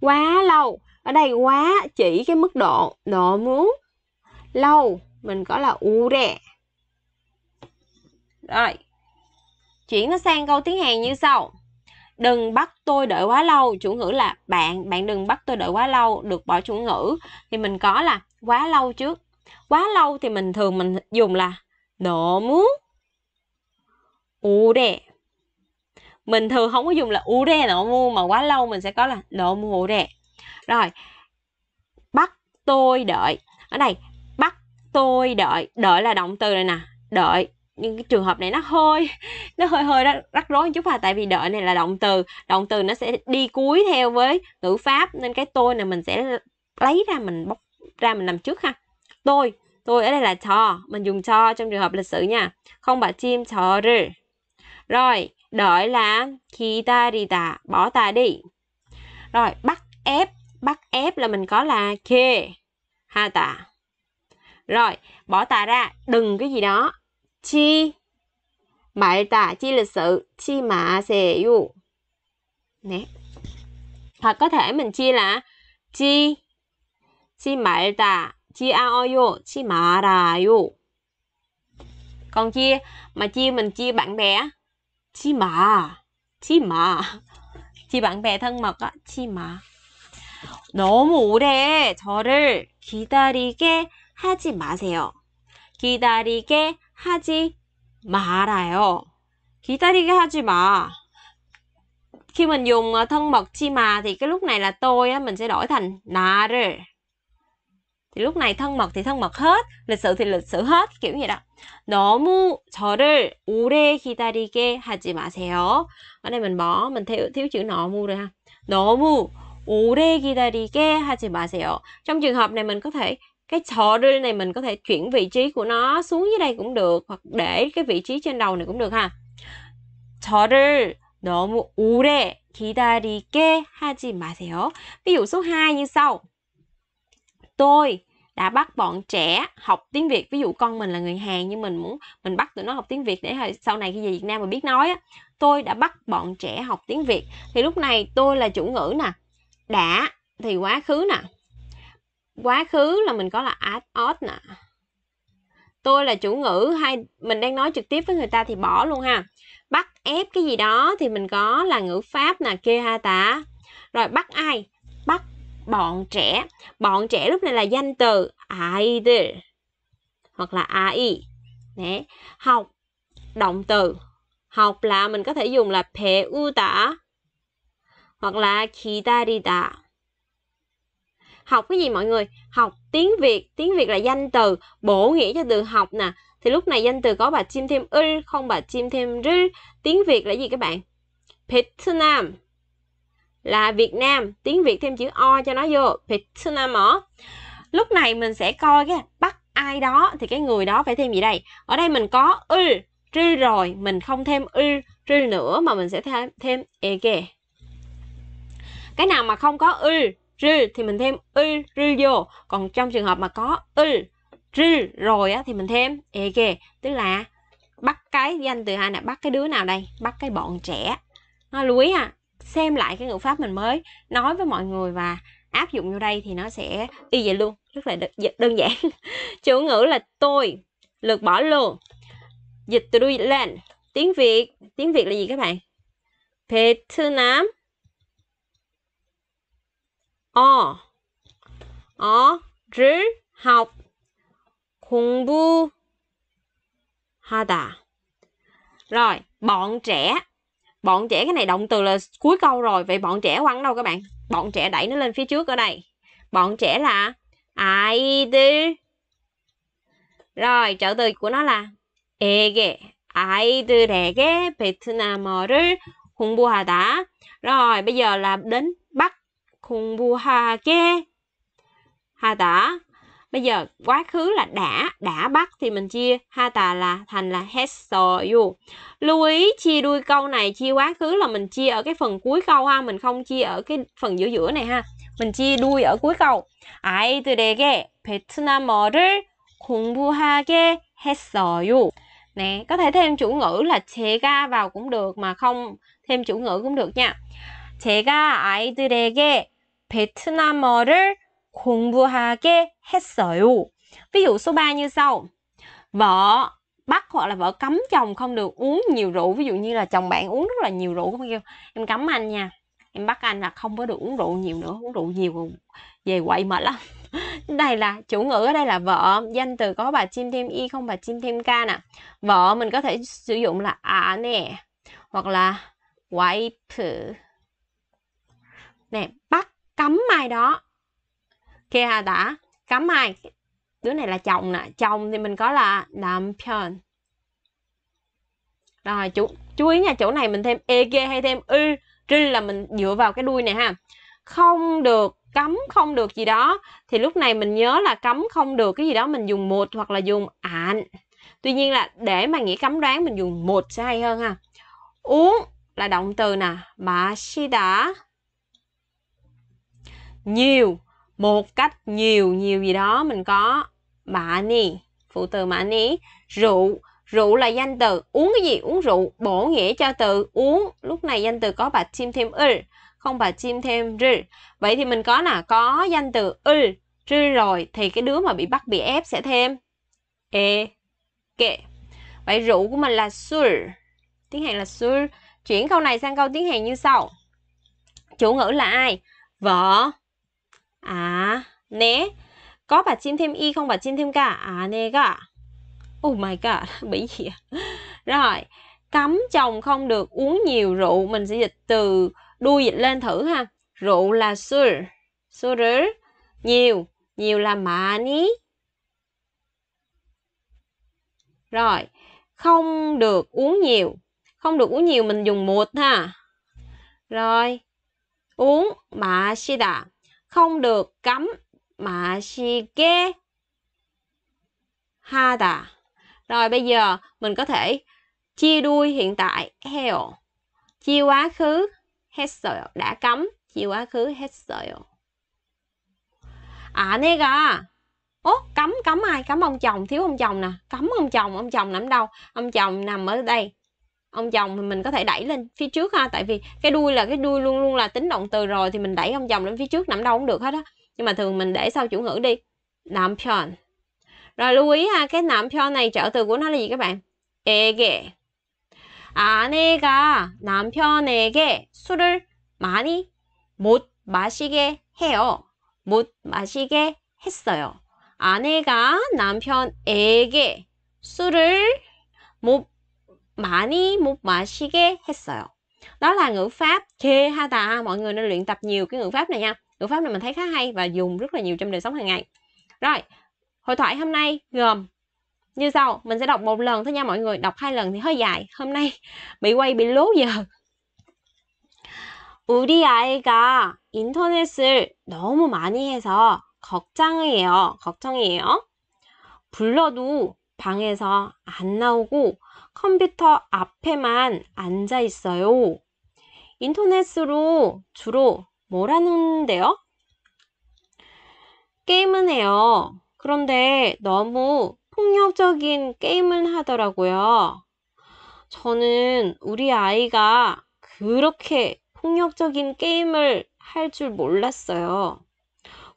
Speaker 1: quá lâu ở đây quá chỉ cái mức độ độ muốn lâu mình có là ure rồi. Chuyển nó sang câu tiếng Hàn như sau. Đừng bắt tôi đợi quá lâu, chủ ngữ là bạn, bạn đừng bắt tôi đợi quá lâu, được bỏ chủ ngữ thì mình có là quá lâu trước. Quá lâu thì mình thường mình dùng là 너무 오래. Mình thường không có dùng là 오래 너무 mà quá lâu mình sẽ có là 너무 오래. Rồi. Bắt tôi đợi. Ở đây bắt tôi đợi, đợi là động từ này nè, đợi những cái trường hợp này nó hơi nó hơi hơi rắc, rối một chút là tại vì đợi này là động từ động từ nó sẽ đi cuối theo với ngữ pháp nên cái tôi này mình sẽ lấy ra mình bóc ra mình làm trước ha tôi tôi ở đây là cho mình dùng cho trong trường hợp lịch sử nha không bà chim cho rồi đợi là khi ta đi tà bỏ ta đi rồi bắt ép bắt ép là mình có là kê ha tà rồi bỏ tà ra đừng cái gì đó chi 말다 chi lịch sự chi mà sẽ yu nè hoặc có thể mình chia là chi chi 말다 chi aoyo chi 말아요 còn chia mà chia mình chia bạn bè chi mà chi mà chi bạn bè thân mật á chi mà 너무 오래 저를 기다리게 하지 마세요. 기다리게 하지 말아요. 기다리게 하지 마. Khi mình dùng thân mật chi mà thì cái lúc này là tôi á, mình sẽ đổi thành 나를. Thì lúc này thân mật thì thân mật hết, lịch sự thì lịch sự hết, kiểu vậy đó. 너무 저를 오래 기다리게 하지 마세요. Ở đây mình bỏ, mình thiếu, thiếu chữ 너무 rồi ha. 너무 오래 기다리게 하지 마세요. Trong trường hợp này mình có thể cái saddle này mình có thể chuyển vị trí của nó xuống dưới đây cũng được hoặc để cái vị trí trên đầu này cũng được ha 저를 너무 오래 기다리게 하지 마세요. Ví dụ số 2 như sau. Tôi đã bắt bọn trẻ học tiếng Việt. Ví dụ con mình là người Hàn nhưng mình muốn mình bắt tụi nó học tiếng Việt để sau này khi về Việt Nam mà biết nói á. Tôi đã bắt bọn trẻ học tiếng Việt. Thì lúc này tôi là chủ ngữ nè. Đã thì quá khứ nè quá khứ là mình có là at os nè tôi là chủ ngữ hay mình đang nói trực tiếp với người ta thì bỏ luôn ha bắt ép cái gì đó thì mình có là ngữ pháp nè kê ha tả rồi bắt ai bắt bọn trẻ bọn trẻ lúc này là danh từ ai hoặc là ai Đấy. học động từ học là mình có thể dùng là pe u tả hoặc là kitarita học cái gì mọi người học tiếng việt tiếng việt là danh từ bổ nghĩa cho từ học nè thì lúc này danh từ có bà chim thêm ư không bà chim thêm rư tiếng việt là gì các bạn Việt Nam là Việt Nam tiếng Việt thêm chữ o cho nó vô Việt Nam ở lúc này mình sẽ coi cái bắt ai đó thì cái người đó phải thêm gì đây ở đây mình có ư rư rồi mình không thêm ư rư nữa mà mình sẽ thêm thêm ege cái nào mà không có ư rư thì mình thêm ư rư vô còn trong trường hợp mà có ư rư rồi á thì mình thêm e kìa tức là bắt cái danh từ hai nè bắt cái đứa nào đây bắt cái bọn trẻ nó lưu ý à xem lại cái ngữ pháp mình mới nói với mọi người và áp dụng vô đây thì nó sẽ y vậy luôn rất là đơn giản chủ ngữ là tôi lượt bỏ luôn dịch từ đuôi lên tiếng việt tiếng việt là gì các bạn việt nam 어, 어, 를, học, 공부하다. Rồi, bọn trẻ. Bọn trẻ cái này động từ là cuối câu rồi. Vậy bọn trẻ quăng đâu các bạn? Bọn trẻ đẩy nó lên phía trước ở đây. Bọn trẻ là 아이들. Rồi, trợ từ của nó là 에게. 아이들에게 베트남어를 공부하다. Rồi, bây giờ là đến 공부하게 하다. Bây giờ quá khứ là đã, đã bắt thì mình chia 하다 là thành là 했어요. Lưu ý chia đuôi câu này, chia quá khứ là mình chia ở cái phần cuối câu ha, mình không chia ở cái phần giữa giữa này ha. Mình chia đuôi ở cuối câu. 아이들에게 베트남어를 공부하게 했어요. Nè, có thể thêm chủ ngữ là 제가 vào cũng được mà không thêm chủ ngữ cũng được nha. 제가 아이들에게 베트남어를 공부하게 했어요. Ví dụ số 3 như sau. Vợ bắt hoặc là vợ cấm chồng không được uống nhiều rượu. Ví dụ như là chồng bạn uống rất là nhiều rượu. Không kêu em cấm anh nha. Em bắt anh là không có được uống rượu nhiều nữa. Uống rượu nhiều về quậy mệt lắm. đây là chủ ngữ ở đây là vợ. Danh từ có bà chim thêm y không bà chim thêm ca nè. Vợ mình có thể sử dụng là à nè. Hoặc là wife. Nè, bắt cấm ai đó kia okay, đã cấm ai đứa này là chồng nè chồng thì mình có là làm pion rồi chú chú ý nha chỗ này mình thêm eg hay thêm ư ri là mình dựa vào cái đuôi này ha không được cấm không được gì đó thì lúc này mình nhớ là cấm không được cái gì đó mình dùng một hoặc là dùng ạn tuy nhiên là để mà nghĩ cấm đoán mình dùng một sẽ hay hơn ha uống là động từ nè bà si đã nhiều một cách nhiều nhiều gì đó mình có money phụ từ money rượu rượu là danh từ uống cái gì uống rượu bổ nghĩa cho từ uống lúc này danh từ có bà chim thêm ư không bà chim thêm r vậy thì mình có là có danh từ ư r rồi thì cái đứa mà bị bắt bị ép sẽ thêm e kệ vậy rượu của mình là sur tiếng hàn là sur chuyển câu này sang câu tiếng hàn như sau chủ ngữ là ai vợ À, nè, Có bà chim thêm y không bà chim thêm cả? À, nè cả. Oh my god, bị gì à? Rồi, cấm chồng không được uống nhiều rượu. Mình sẽ dịch từ đuôi dịch lên thử ha. Rượu là sur. Sur nhiều. Nhiều là mani. Rồi, không được uống nhiều. Không được uống nhiều mình dùng một ha. Rồi, uống mà si đạm không được cấm mà si kê ha đà rồi bây giờ mình có thể chia đuôi hiện tại heo chia quá khứ hết 했어요 đã cấm chia quá khứ hết 했어요 à nè gà Ố, cấm cấm ai cấm ông chồng thiếu ông chồng nè cấm ông chồng ông chồng nằm đâu ông chồng nằm ở đây ông chồng thì mình có thể đẩy lên phía trước ha tại vì cái đuôi là cái đuôi luôn luôn là tính động từ rồi thì mình đẩy ông chồng lên phía trước nằm đâu cũng được hết á nhưng mà thường mình để sau chủ ngữ đi nam pion rồi lưu ý ha cái nam pion này trợ từ của nó là gì các bạn 에게 아내가 남편에게 술을 많이 못 마시게 해요. 못 마시게 했어요. 아내가 남편에게 술을 못 많이 못 마시게 했어요. Đó là ngữ pháp kê ha ta Mọi người nên luyện tập nhiều cái ngữ pháp này nha. Ngữ pháp này mình thấy khá hay và dùng rất là nhiều trong đời sống hàng ngày. Rồi, hội thoại hôm nay gồm như sau. Mình sẽ đọc một lần thôi nha mọi người. Đọc hai lần thì hơi dài. Hôm nay bị quay bị lố giờ. 우리 아이가 인터넷을 너무 많이 해서 걱정이에요. 걱정이에요. 불러도 방에서 안 나오고 컴퓨터 앞에만 앉아 있어요. 인터넷으로 주로 뭘 하는데요? 게임은 해요. 그런데 너무 폭력적인 게임을 하더라고요. 저는 우리 아이가 그렇게 폭력적인 게임을 할 줄 몰랐어요.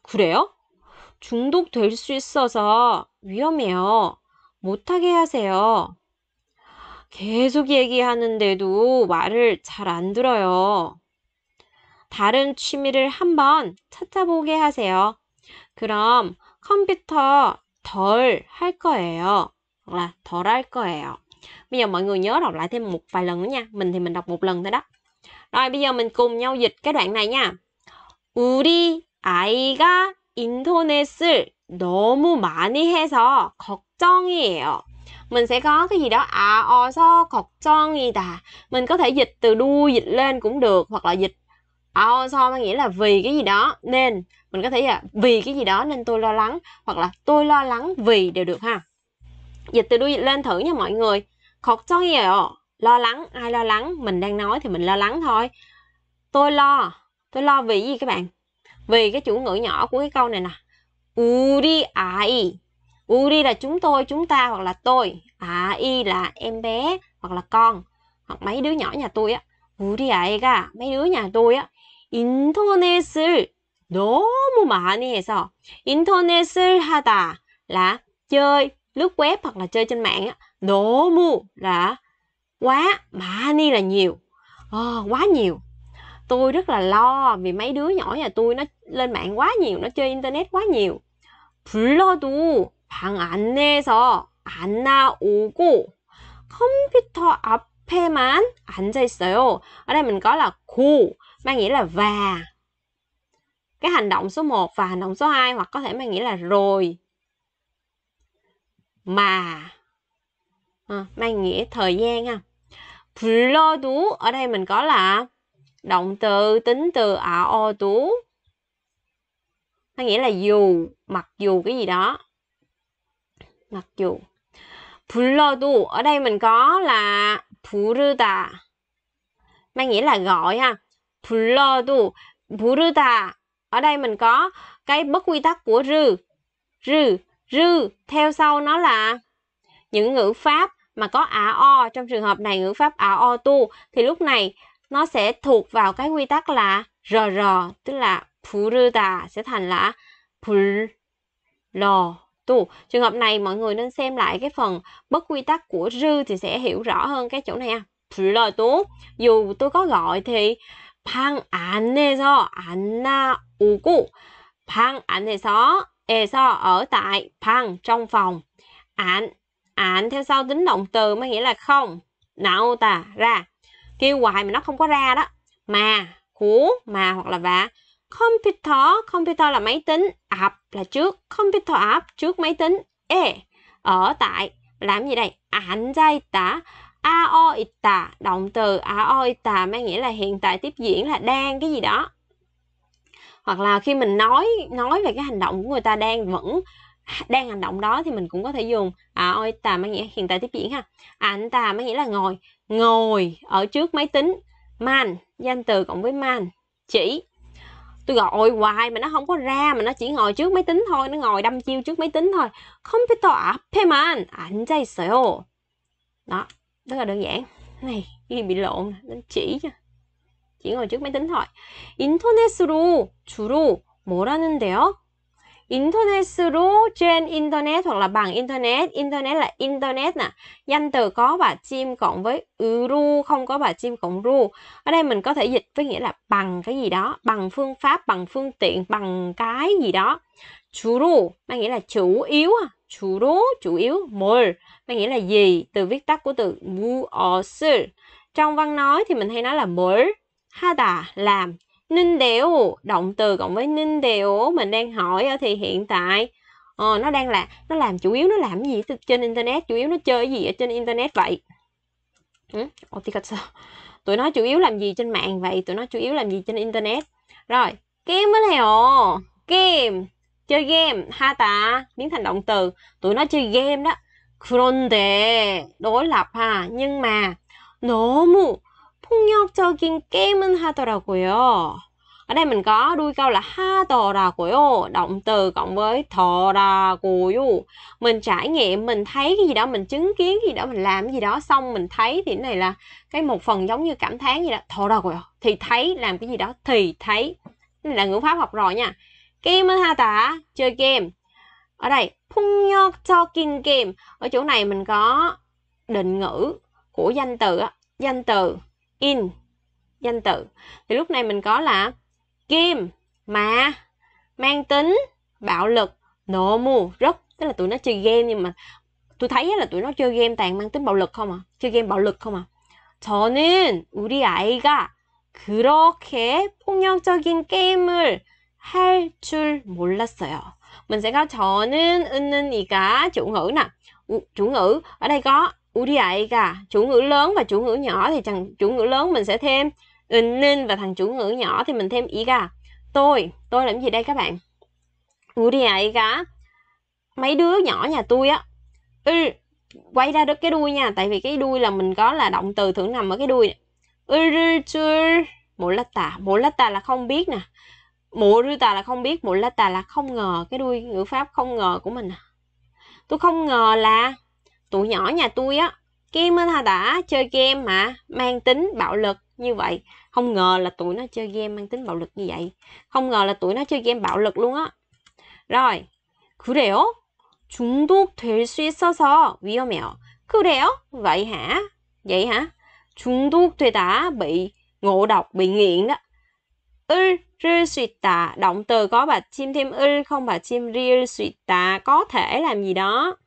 Speaker 1: 그래요? 중독될 수 있어서 위험해요. 못하게 하세요. 계속 얘기하는데도 말을 잘 안 들어요. 다른 취미를 한번 찾아보게 하세요. 그럼 컴퓨터 덜 할 거예요. là 덜할 거예요. Bây giờ mọi người nhớ đọc lại thêm một vài lần nữa nha. Mình thì mình đọc một lần thôi đó. Rồi bây giờ mình cùng nhau dịch cái đoạn này nha. 우리 아이가 인터넷을 너무 많이 해서 걱정이에요. Mình sẽ có cái gì đó à o so gì ta Mình có thể dịch từ đuôi dịch lên cũng được hoặc là dịch à o so có nghĩa là vì cái gì đó nên mình có thể là vì cái gì đó nên tôi lo lắng hoặc là tôi lo lắng vì đều được ha. Dịch từ đuôi dịch lên thử nha mọi người. 걱정이에요. Lo lắng, ai lo lắng? Mình đang nói thì mình lo lắng thôi. Tôi lo, tôi lo vì gì các bạn? Vì cái chủ ngữ nhỏ của cái câu này nè 우리 아이 우리 là chúng tôi chúng ta hoặc là tôi 아이 là em bé hoặc là con hoặc mấy đứa nhỏ nhà tôi á 우리 아이가 mấy đứa nhà tôi á 인터넷을 너무 많이 해서 인터넷을 하다 là chơi lướt web hoặc là chơi trên mạng á 너무 là quá 많이 là nhiều à, quá nhiều tôi rất là lo vì mấy đứa nhỏ nhà tôi nó lên mạng quá nhiều nó chơi internet quá nhiều 불러도 방 안내에서 안 나오고 컴퓨터 앞에만 앉아 있어요. Ở đây mình có là cu mang nghĩa là và. Cái hành động số 1 và hành động số 2 hoặc có thể mang nghĩa là rồi. Mà à, mang nghĩa thời gian ha. 불러도 ở đây mình có là động từ tính từ 아어도 nó nghĩa là dù mặc dù cái gì đó mặc dù 불러도 ở đây mình có là 부르다 mang nghĩa là gọi ha 불러도 부르다 ở đây mình có cái bất quy tắc của rư rư rư theo sau nó là những ngữ pháp mà có ả o trong trường hợp này ngữ pháp ả o tu thì lúc này nó sẽ thuộc vào cái quy tắc là rr tức là 부르다 sẽ thành là 불러 tu. Trường hợp này mọi người nên xem lại cái phần bất quy tắc của rư thì sẽ hiểu rõ hơn cái chỗ này ha. 불러 tu. Dù tôi có gọi thì 방 안에서 안 나오고 방 안에서 에서 ở tại 방 trong phòng 안안 theo sau tính động từ mới nghĩa là không nào ta ra kêu hoài mà nó không có ra đó mà cú mà hoặc là vả computer computer là máy tính up là trước computer up trước máy tính e ở tại làm gì đây ảnh à, ra tả aoita động từ aoita mang nghĩa là hiện tại tiếp diễn là đang cái gì đó hoặc là khi mình nói nói về cái hành động của người ta đang vẫn đang hành động đó thì mình cũng có thể dùng à ôi tà mang nghĩa hiện tại tiếp diễn ha ảnh ta mang nghĩa là ngồi ngồi ở trước máy tính man danh từ cộng với man chỉ tôi gọi hoài mà nó không có ra mà nó chỉ ngồi trước máy tính thôi nó ngồi đâm chiêu trước máy tính thôi không computer mà anh dây à, sẹo đó rất là đơn giản này cái bị lộn nó chỉ cho chỉ ngồi trước máy tính thôi 인터넷으로 주로 뭐라는데요? Internet 인터넷으로 trên internet hoặc là bằng internet internet là internet nè danh từ có và chim cộng với ru không có và chim cộng ru ở đây mình có thể dịch với nghĩa là bằng cái gì đó bằng phương pháp bằng phương tiện bằng cái gì đó Chủ 주로 mang nghĩa là chủ yếu à. Chủ 주로 chủ yếu 뭘 mang nghĩa là gì từ viết tắt của từ 무엇을 trong văn nói thì mình hay nói là Ha 하다 làm ninh đều động từ cộng với ninh đều mình đang hỏi ở thì hiện tại ờ, nó đang là nó làm chủ yếu nó làm gì trên internet chủ yếu nó chơi gì ở trên internet vậy ừ? Ồ, thì sao? tụi nó chủ yếu làm gì trên mạng vậy tụi nó chủ yếu làm gì trên internet rồi game mới hả game chơi game ha ta biến thành động từ tụi nó chơi game đó 그런데 đối lập ha nhưng mà nó 너무 폭력적인 게임은 하더라고요. Ở đây mình có đuôi câu là ha tò ra của động từ cộng với thò ra của Mình trải nghiệm, mình thấy cái gì đó, mình chứng kiến cái gì đó, mình làm cái gì đó xong mình thấy thì này là cái một phần giống như cảm thán gì đó, thò ra thì thấy làm cái gì đó thì thấy. Đây là ngữ pháp học rồi nha. Game ha tả, chơi game. Ở đây, 폭력적인 game. Ở chỗ này mình có định ngữ của danh từ á danh từ in danh từ thì lúc này mình có là kim mà mang tính bạo lực nổ mù rất tức là tụi nó chơi game nhưng mà tôi thấy là tụi nó chơi game tàn mang tính bạo lực không à chơi game bạo lực không à 저는 우리 아이가 그렇게 폭력적인 게임을 할 줄 몰랐어요. Mình sẽ có 저는, 은는, 이가 chủ ngữ nè. Chủ ngữ ở đây có 우리 아이가 chủ ngữ lớn và chủ ngữ nhỏ thì thằng chủ ngữ lớn mình sẽ thêm 은, và thằng chủ ngữ nhỏ thì mình thêm 이가. Tôi, tôi làm gì đây các bạn? 우리 아이가 mấy đứa nhỏ nhà tôi á. 을 quay ra được cái đuôi nha, tại vì cái đuôi là mình có là động từ thường nằm ở cái đuôi. tà 줄 몰랐다. tà là không biết nè. tà là không biết, tà là không ngờ, cái đuôi ngữ pháp không ngờ của mình. À. Tôi không ngờ là tụi nhỏ nhà tôi á game nó đã chơi game mà mang tính bạo lực như vậy không ngờ là tụi nó chơi game mang tính bạo lực như vậy không ngờ là tụi nó chơi game bạo lực luôn á rồi 그래요? 중독될 수 있어서 위험해요. 그래요? Vậy hả? Vậy hả? 중독, 중독되다 bị ngộ độc, bị nghiện đó. 을, 를수 있다. Động từ có bà chim thêm 을, không bà chim rir 수 있다. Có thể làm gì đó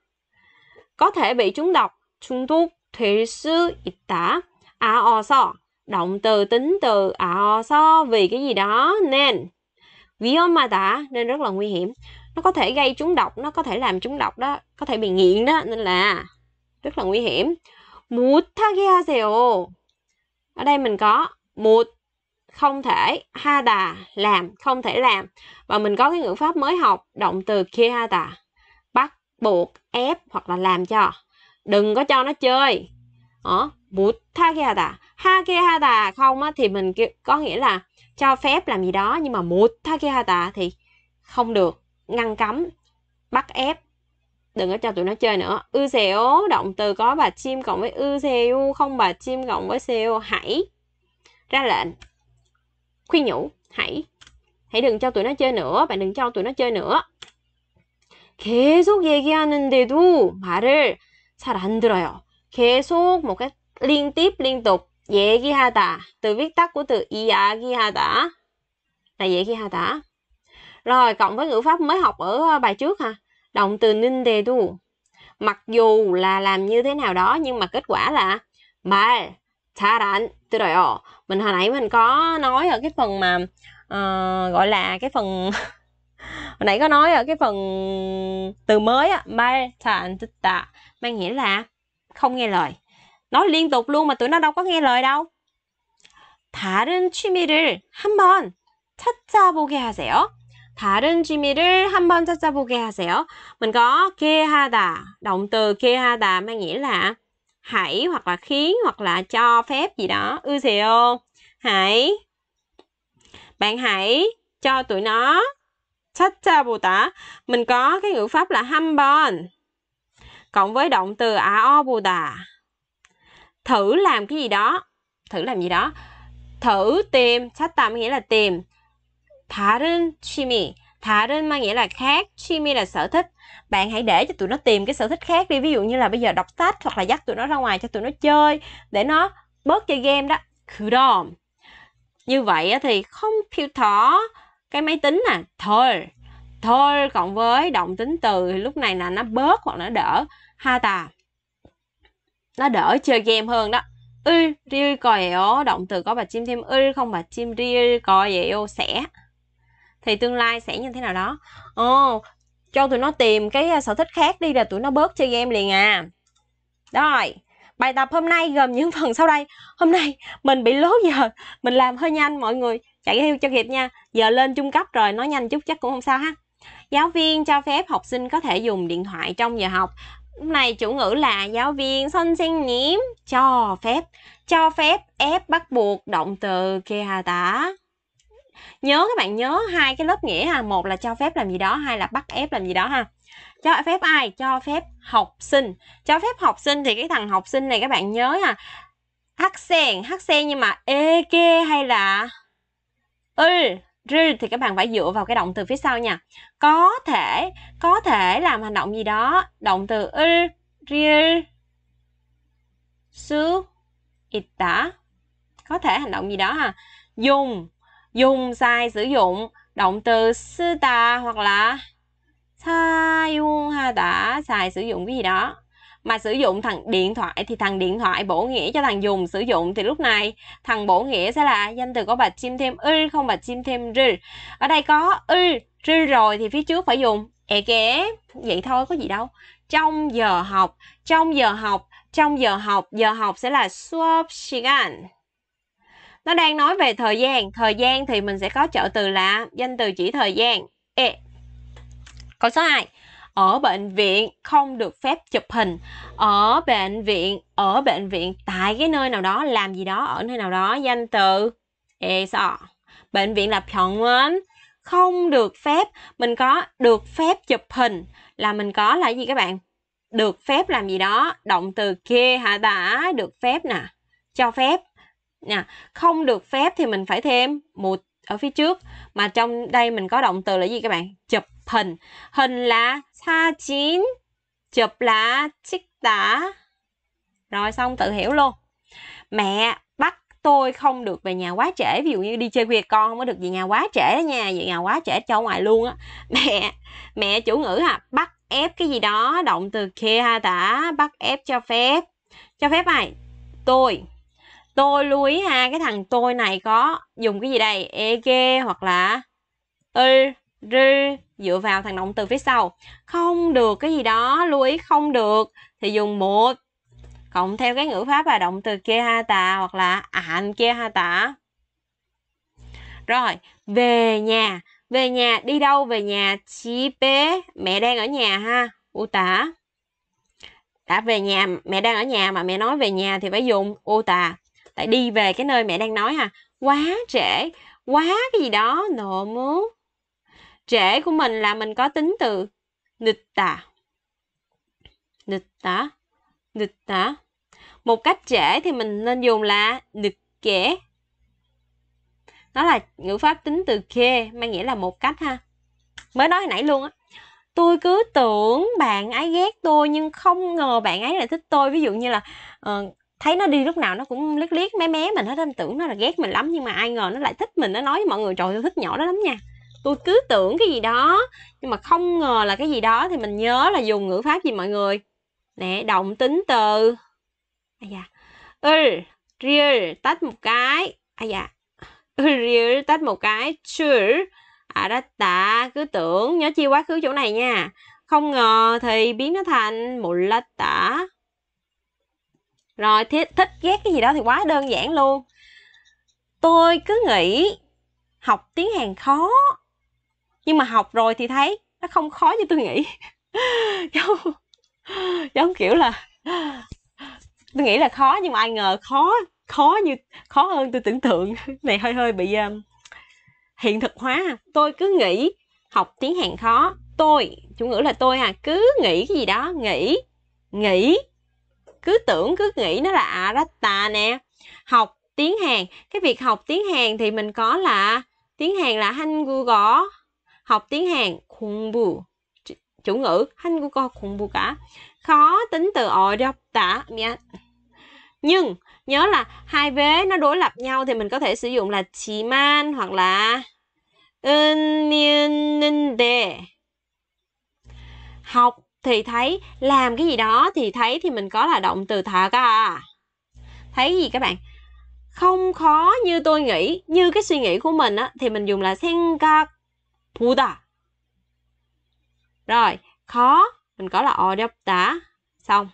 Speaker 1: có thể bị trúng độc, trung thuốc, thủy sư, ít tả, à o so, động từ tính từ à o so vì cái gì đó nên. Vì ông mà tả nên rất là nguy hiểm. Nó có thể gây trúng độc, nó có thể làm trúng độc đó, có thể bị nghiện đó, nên là rất là nguy hiểm. Một thagiaseo. Ở đây mình có một không thể ha đà làm không thể làm và mình có cái ngữ pháp mới học động từ kia ha đà buộc ép hoặc là làm cho đừng có cho nó chơi ở ờ, bụt tha kia hada ha kia hada không á, thì mình có nghĩa là cho phép làm gì đó nhưng mà mụt tha kia hada thì không được ngăn cấm bắt ép đừng có cho tụi nó chơi nữa ư xèo động từ có bà chim cộng với ư xèo không bà chim cộng với xèo hãy ra lệnh khuyên nhủ hãy hãy đừng cho tụi nó chơi nữa bạn đừng cho tụi nó chơi nữa 계속 얘기하는데도 말을 잘 안 들어요. 계속 뭐가 링딥 링독 얘기하다. Từ viết tắt của từ 이야기하다 là 얘기하다. Rồi cộng với ngữ pháp mới học ở ờ, bài trước ha. Động từ nin데도 mặc dù là làm như thế nào đó nhưng mà kết quả là 말 잘안 들어요. Mình hồi nãy mình có nói ở cái phần mà uh, gọi là cái phần hồi nãy có nói ở cái phần từ mới á ta mang nghĩa là không nghe lời nói liên tục luôn mà tụi nó đâu có nghe lời đâu 다른 취미를 한번 찾아보게 하세요. 다른 취미를 한번 찾아보게 하세요. Mình có 개하다, động từ 개하다 mang nghĩa là hãy hoặc là khiến hoặc là cho phép gì đó. 으세요. Hãy bạn hãy cho tụi nó Chacha Buddha mình có cái ngữ pháp là humble cộng với động từ ao Buddha thử làm cái gì đó thử làm gì đó thử tìm chatta nghĩa là tìm tharun 취미 tharun mang nghĩa là khác 취미 là sở thích bạn hãy để cho tụi nó tìm cái sở thích khác đi ví dụ như là bây giờ đọc sách hoặc là dắt tụi nó ra ngoài cho tụi nó chơi để nó bớt chơi game đó 그럼 như vậy thì không phiêu thỏ cái máy tính nè à, thôi thôi cộng với động tính từ thì lúc này là nó bớt hoặc nó đỡ ha tà nó đỡ chơi game hơn đó ư riêu coi dẻo động từ có bà chim thêm ư không bà chim riêu cò dẻo sẽ thì tương lai sẽ như thế nào đó ồ oh, cho tụi nó tìm cái à, sở thích khác đi là tụi nó bớt chơi game liền à rồi bài tập hôm nay gồm những phần sau đây hôm nay mình bị lố giờ mình làm hơi nhanh mọi người chạy theo cho kịp nha giờ lên trung cấp rồi nói nhanh chút chắc cũng không sao ha giáo viên cho phép học sinh có thể dùng điện thoại trong giờ học lúc này chủ ngữ là giáo viên xin xin nhiễm cho phép cho phép ép bắt buộc động từ kia hà tả nhớ các bạn nhớ hai cái lớp nghĩa ha một là cho phép làm gì đó hai là bắt ép làm gì đó ha cho phép ai cho phép học sinh cho phép học sinh thì cái thằng học sinh này các bạn nhớ ha hc hc nhưng mà ek hay là Ừ, ư, drill thì các bạn phải dựa vào cái động từ phía sau nha. Có thể, có thể làm hành động gì đó. Động từ ư, drill, su, itta. Có thể hành động gì đó ha. Dùng, dùng sai sử dụng động từ sư ta hoặc là sai ha đã xài sử dụng cái gì đó mà sử dụng thằng điện thoại thì thằng điện thoại bổ nghĩa cho thằng dùng sử dụng thì lúc này thằng bổ nghĩa sẽ là danh từ có bạch chim thêm ư không bạch chim thêm r ở đây có ư r rồi thì phía trước phải dùng e ké vậy thôi có gì đâu trong giờ học trong giờ học trong giờ học giờ học sẽ là suốt shigan nó đang nói về thời gian thời gian thì mình sẽ có trợ từ là danh từ chỉ thời gian e câu số 2 ở bệnh viện không được phép chụp hình ở bệnh viện ở bệnh viện tại cái nơi nào đó làm gì đó ở nơi nào đó danh từ ê sợ bệnh viện là chọn mến không được phép mình có được phép chụp hình là mình có là gì các bạn được phép làm gì đó động từ kia hả đã được phép nè cho phép nè không được phép thì mình phải thêm một ở phía trước mà trong đây mình có động từ là gì các bạn chụp hình hình là sa chín chụp là chích tả rồi xong tự hiểu luôn mẹ bắt tôi không được về nhà quá trễ ví dụ như đi chơi khuya con không có được về nhà quá trễ nha về nhà quá trễ cho ngoài luôn á mẹ mẹ chủ ngữ à bắt ép cái gì đó động từ kia ha tả bắt ép cho phép cho phép ai tôi tôi lưu ý ha cái thằng tôi này có dùng cái gì đây eg hoặc là er r dựa vào thằng động từ phía sau không được cái gì đó lưu ý không được thì dùng một cộng theo cái ngữ pháp là động từ kia ha tà hoặc là ạn à, kia ha tả rồi về nhà về nhà đi đâu về nhà chị bé mẹ đang ở nhà ha u tả đã về nhà mẹ đang ở nhà mà mẹ nói về nhà thì phải dùng u tà tại đi về cái nơi mẹ đang nói à quá trễ quá cái gì đó nộ mú trễ của mình là mình có tính từ nịch tà nịch tả nịch tả một cách trễ thì mình nên dùng là nịch kể nó là ngữ pháp tính từ kê mang nghĩa là một cách ha mới nói hồi nãy luôn á tôi cứ tưởng bạn ấy ghét tôi nhưng không ngờ bạn ấy lại thích tôi ví dụ như là uh, thấy nó đi lúc nào nó cũng liếc liếc mé mé mình hết em tưởng nó là ghét mình lắm nhưng mà ai ngờ nó lại thích mình nó nói với mọi người trời tôi thích nhỏ đó lắm nha tôi cứ tưởng cái gì đó nhưng mà không ngờ là cái gì đó thì mình nhớ là dùng ngữ pháp gì mọi người nè động tính từ à dạ ừ real tách một cái à dạ ừ real tách một cái sure à đã tạ cứ tưởng nhớ chia quá khứ chỗ này nha không ngờ thì biến nó thành một lách tả rồi thích, thích ghét cái gì đó thì quá đơn giản luôn tôi cứ nghĩ học tiếng hàn khó nhưng mà học rồi thì thấy nó không khó như tôi nghĩ giống, giống kiểu là tôi nghĩ là khó nhưng mà ai ngờ khó khó như khó hơn tôi tưởng tượng này hơi hơi bị um, hiện thực hóa tôi cứ nghĩ học tiếng hàn khó tôi chủ ngữ là tôi à cứ nghĩ cái gì đó nghĩ nghĩ cứ tưởng cứ nghĩ nó là Arata nè học tiếng hàn cái việc học tiếng hàn thì mình có là tiếng hàn là google học tiếng hàn 공부 chủ ngữ hangugo 공부 cả khó tính từ đọc 어렵다 nhưng nhớ là hai vế nó đối lập nhau thì mình có thể sử dụng là chỉ man hoặc là 은, 은, học thì thấy làm cái gì đó thì thấy thì mình có là động từ thật à thấy gì các bạn không khó như tôi nghĩ như cái suy nghĩ của mình á thì mình dùng là senka senkakuta rồi khó mình có là odotta xong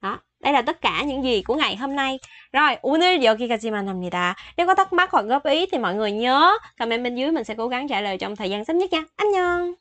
Speaker 1: đó đây là tất cả những gì của ngày hôm nay rồi 오늘 여기까지만 합니다 nếu có thắc mắc hoặc góp ý thì mọi người nhớ comment bên dưới mình sẽ cố gắng trả lời trong thời gian sớm nhất nha anh 안녕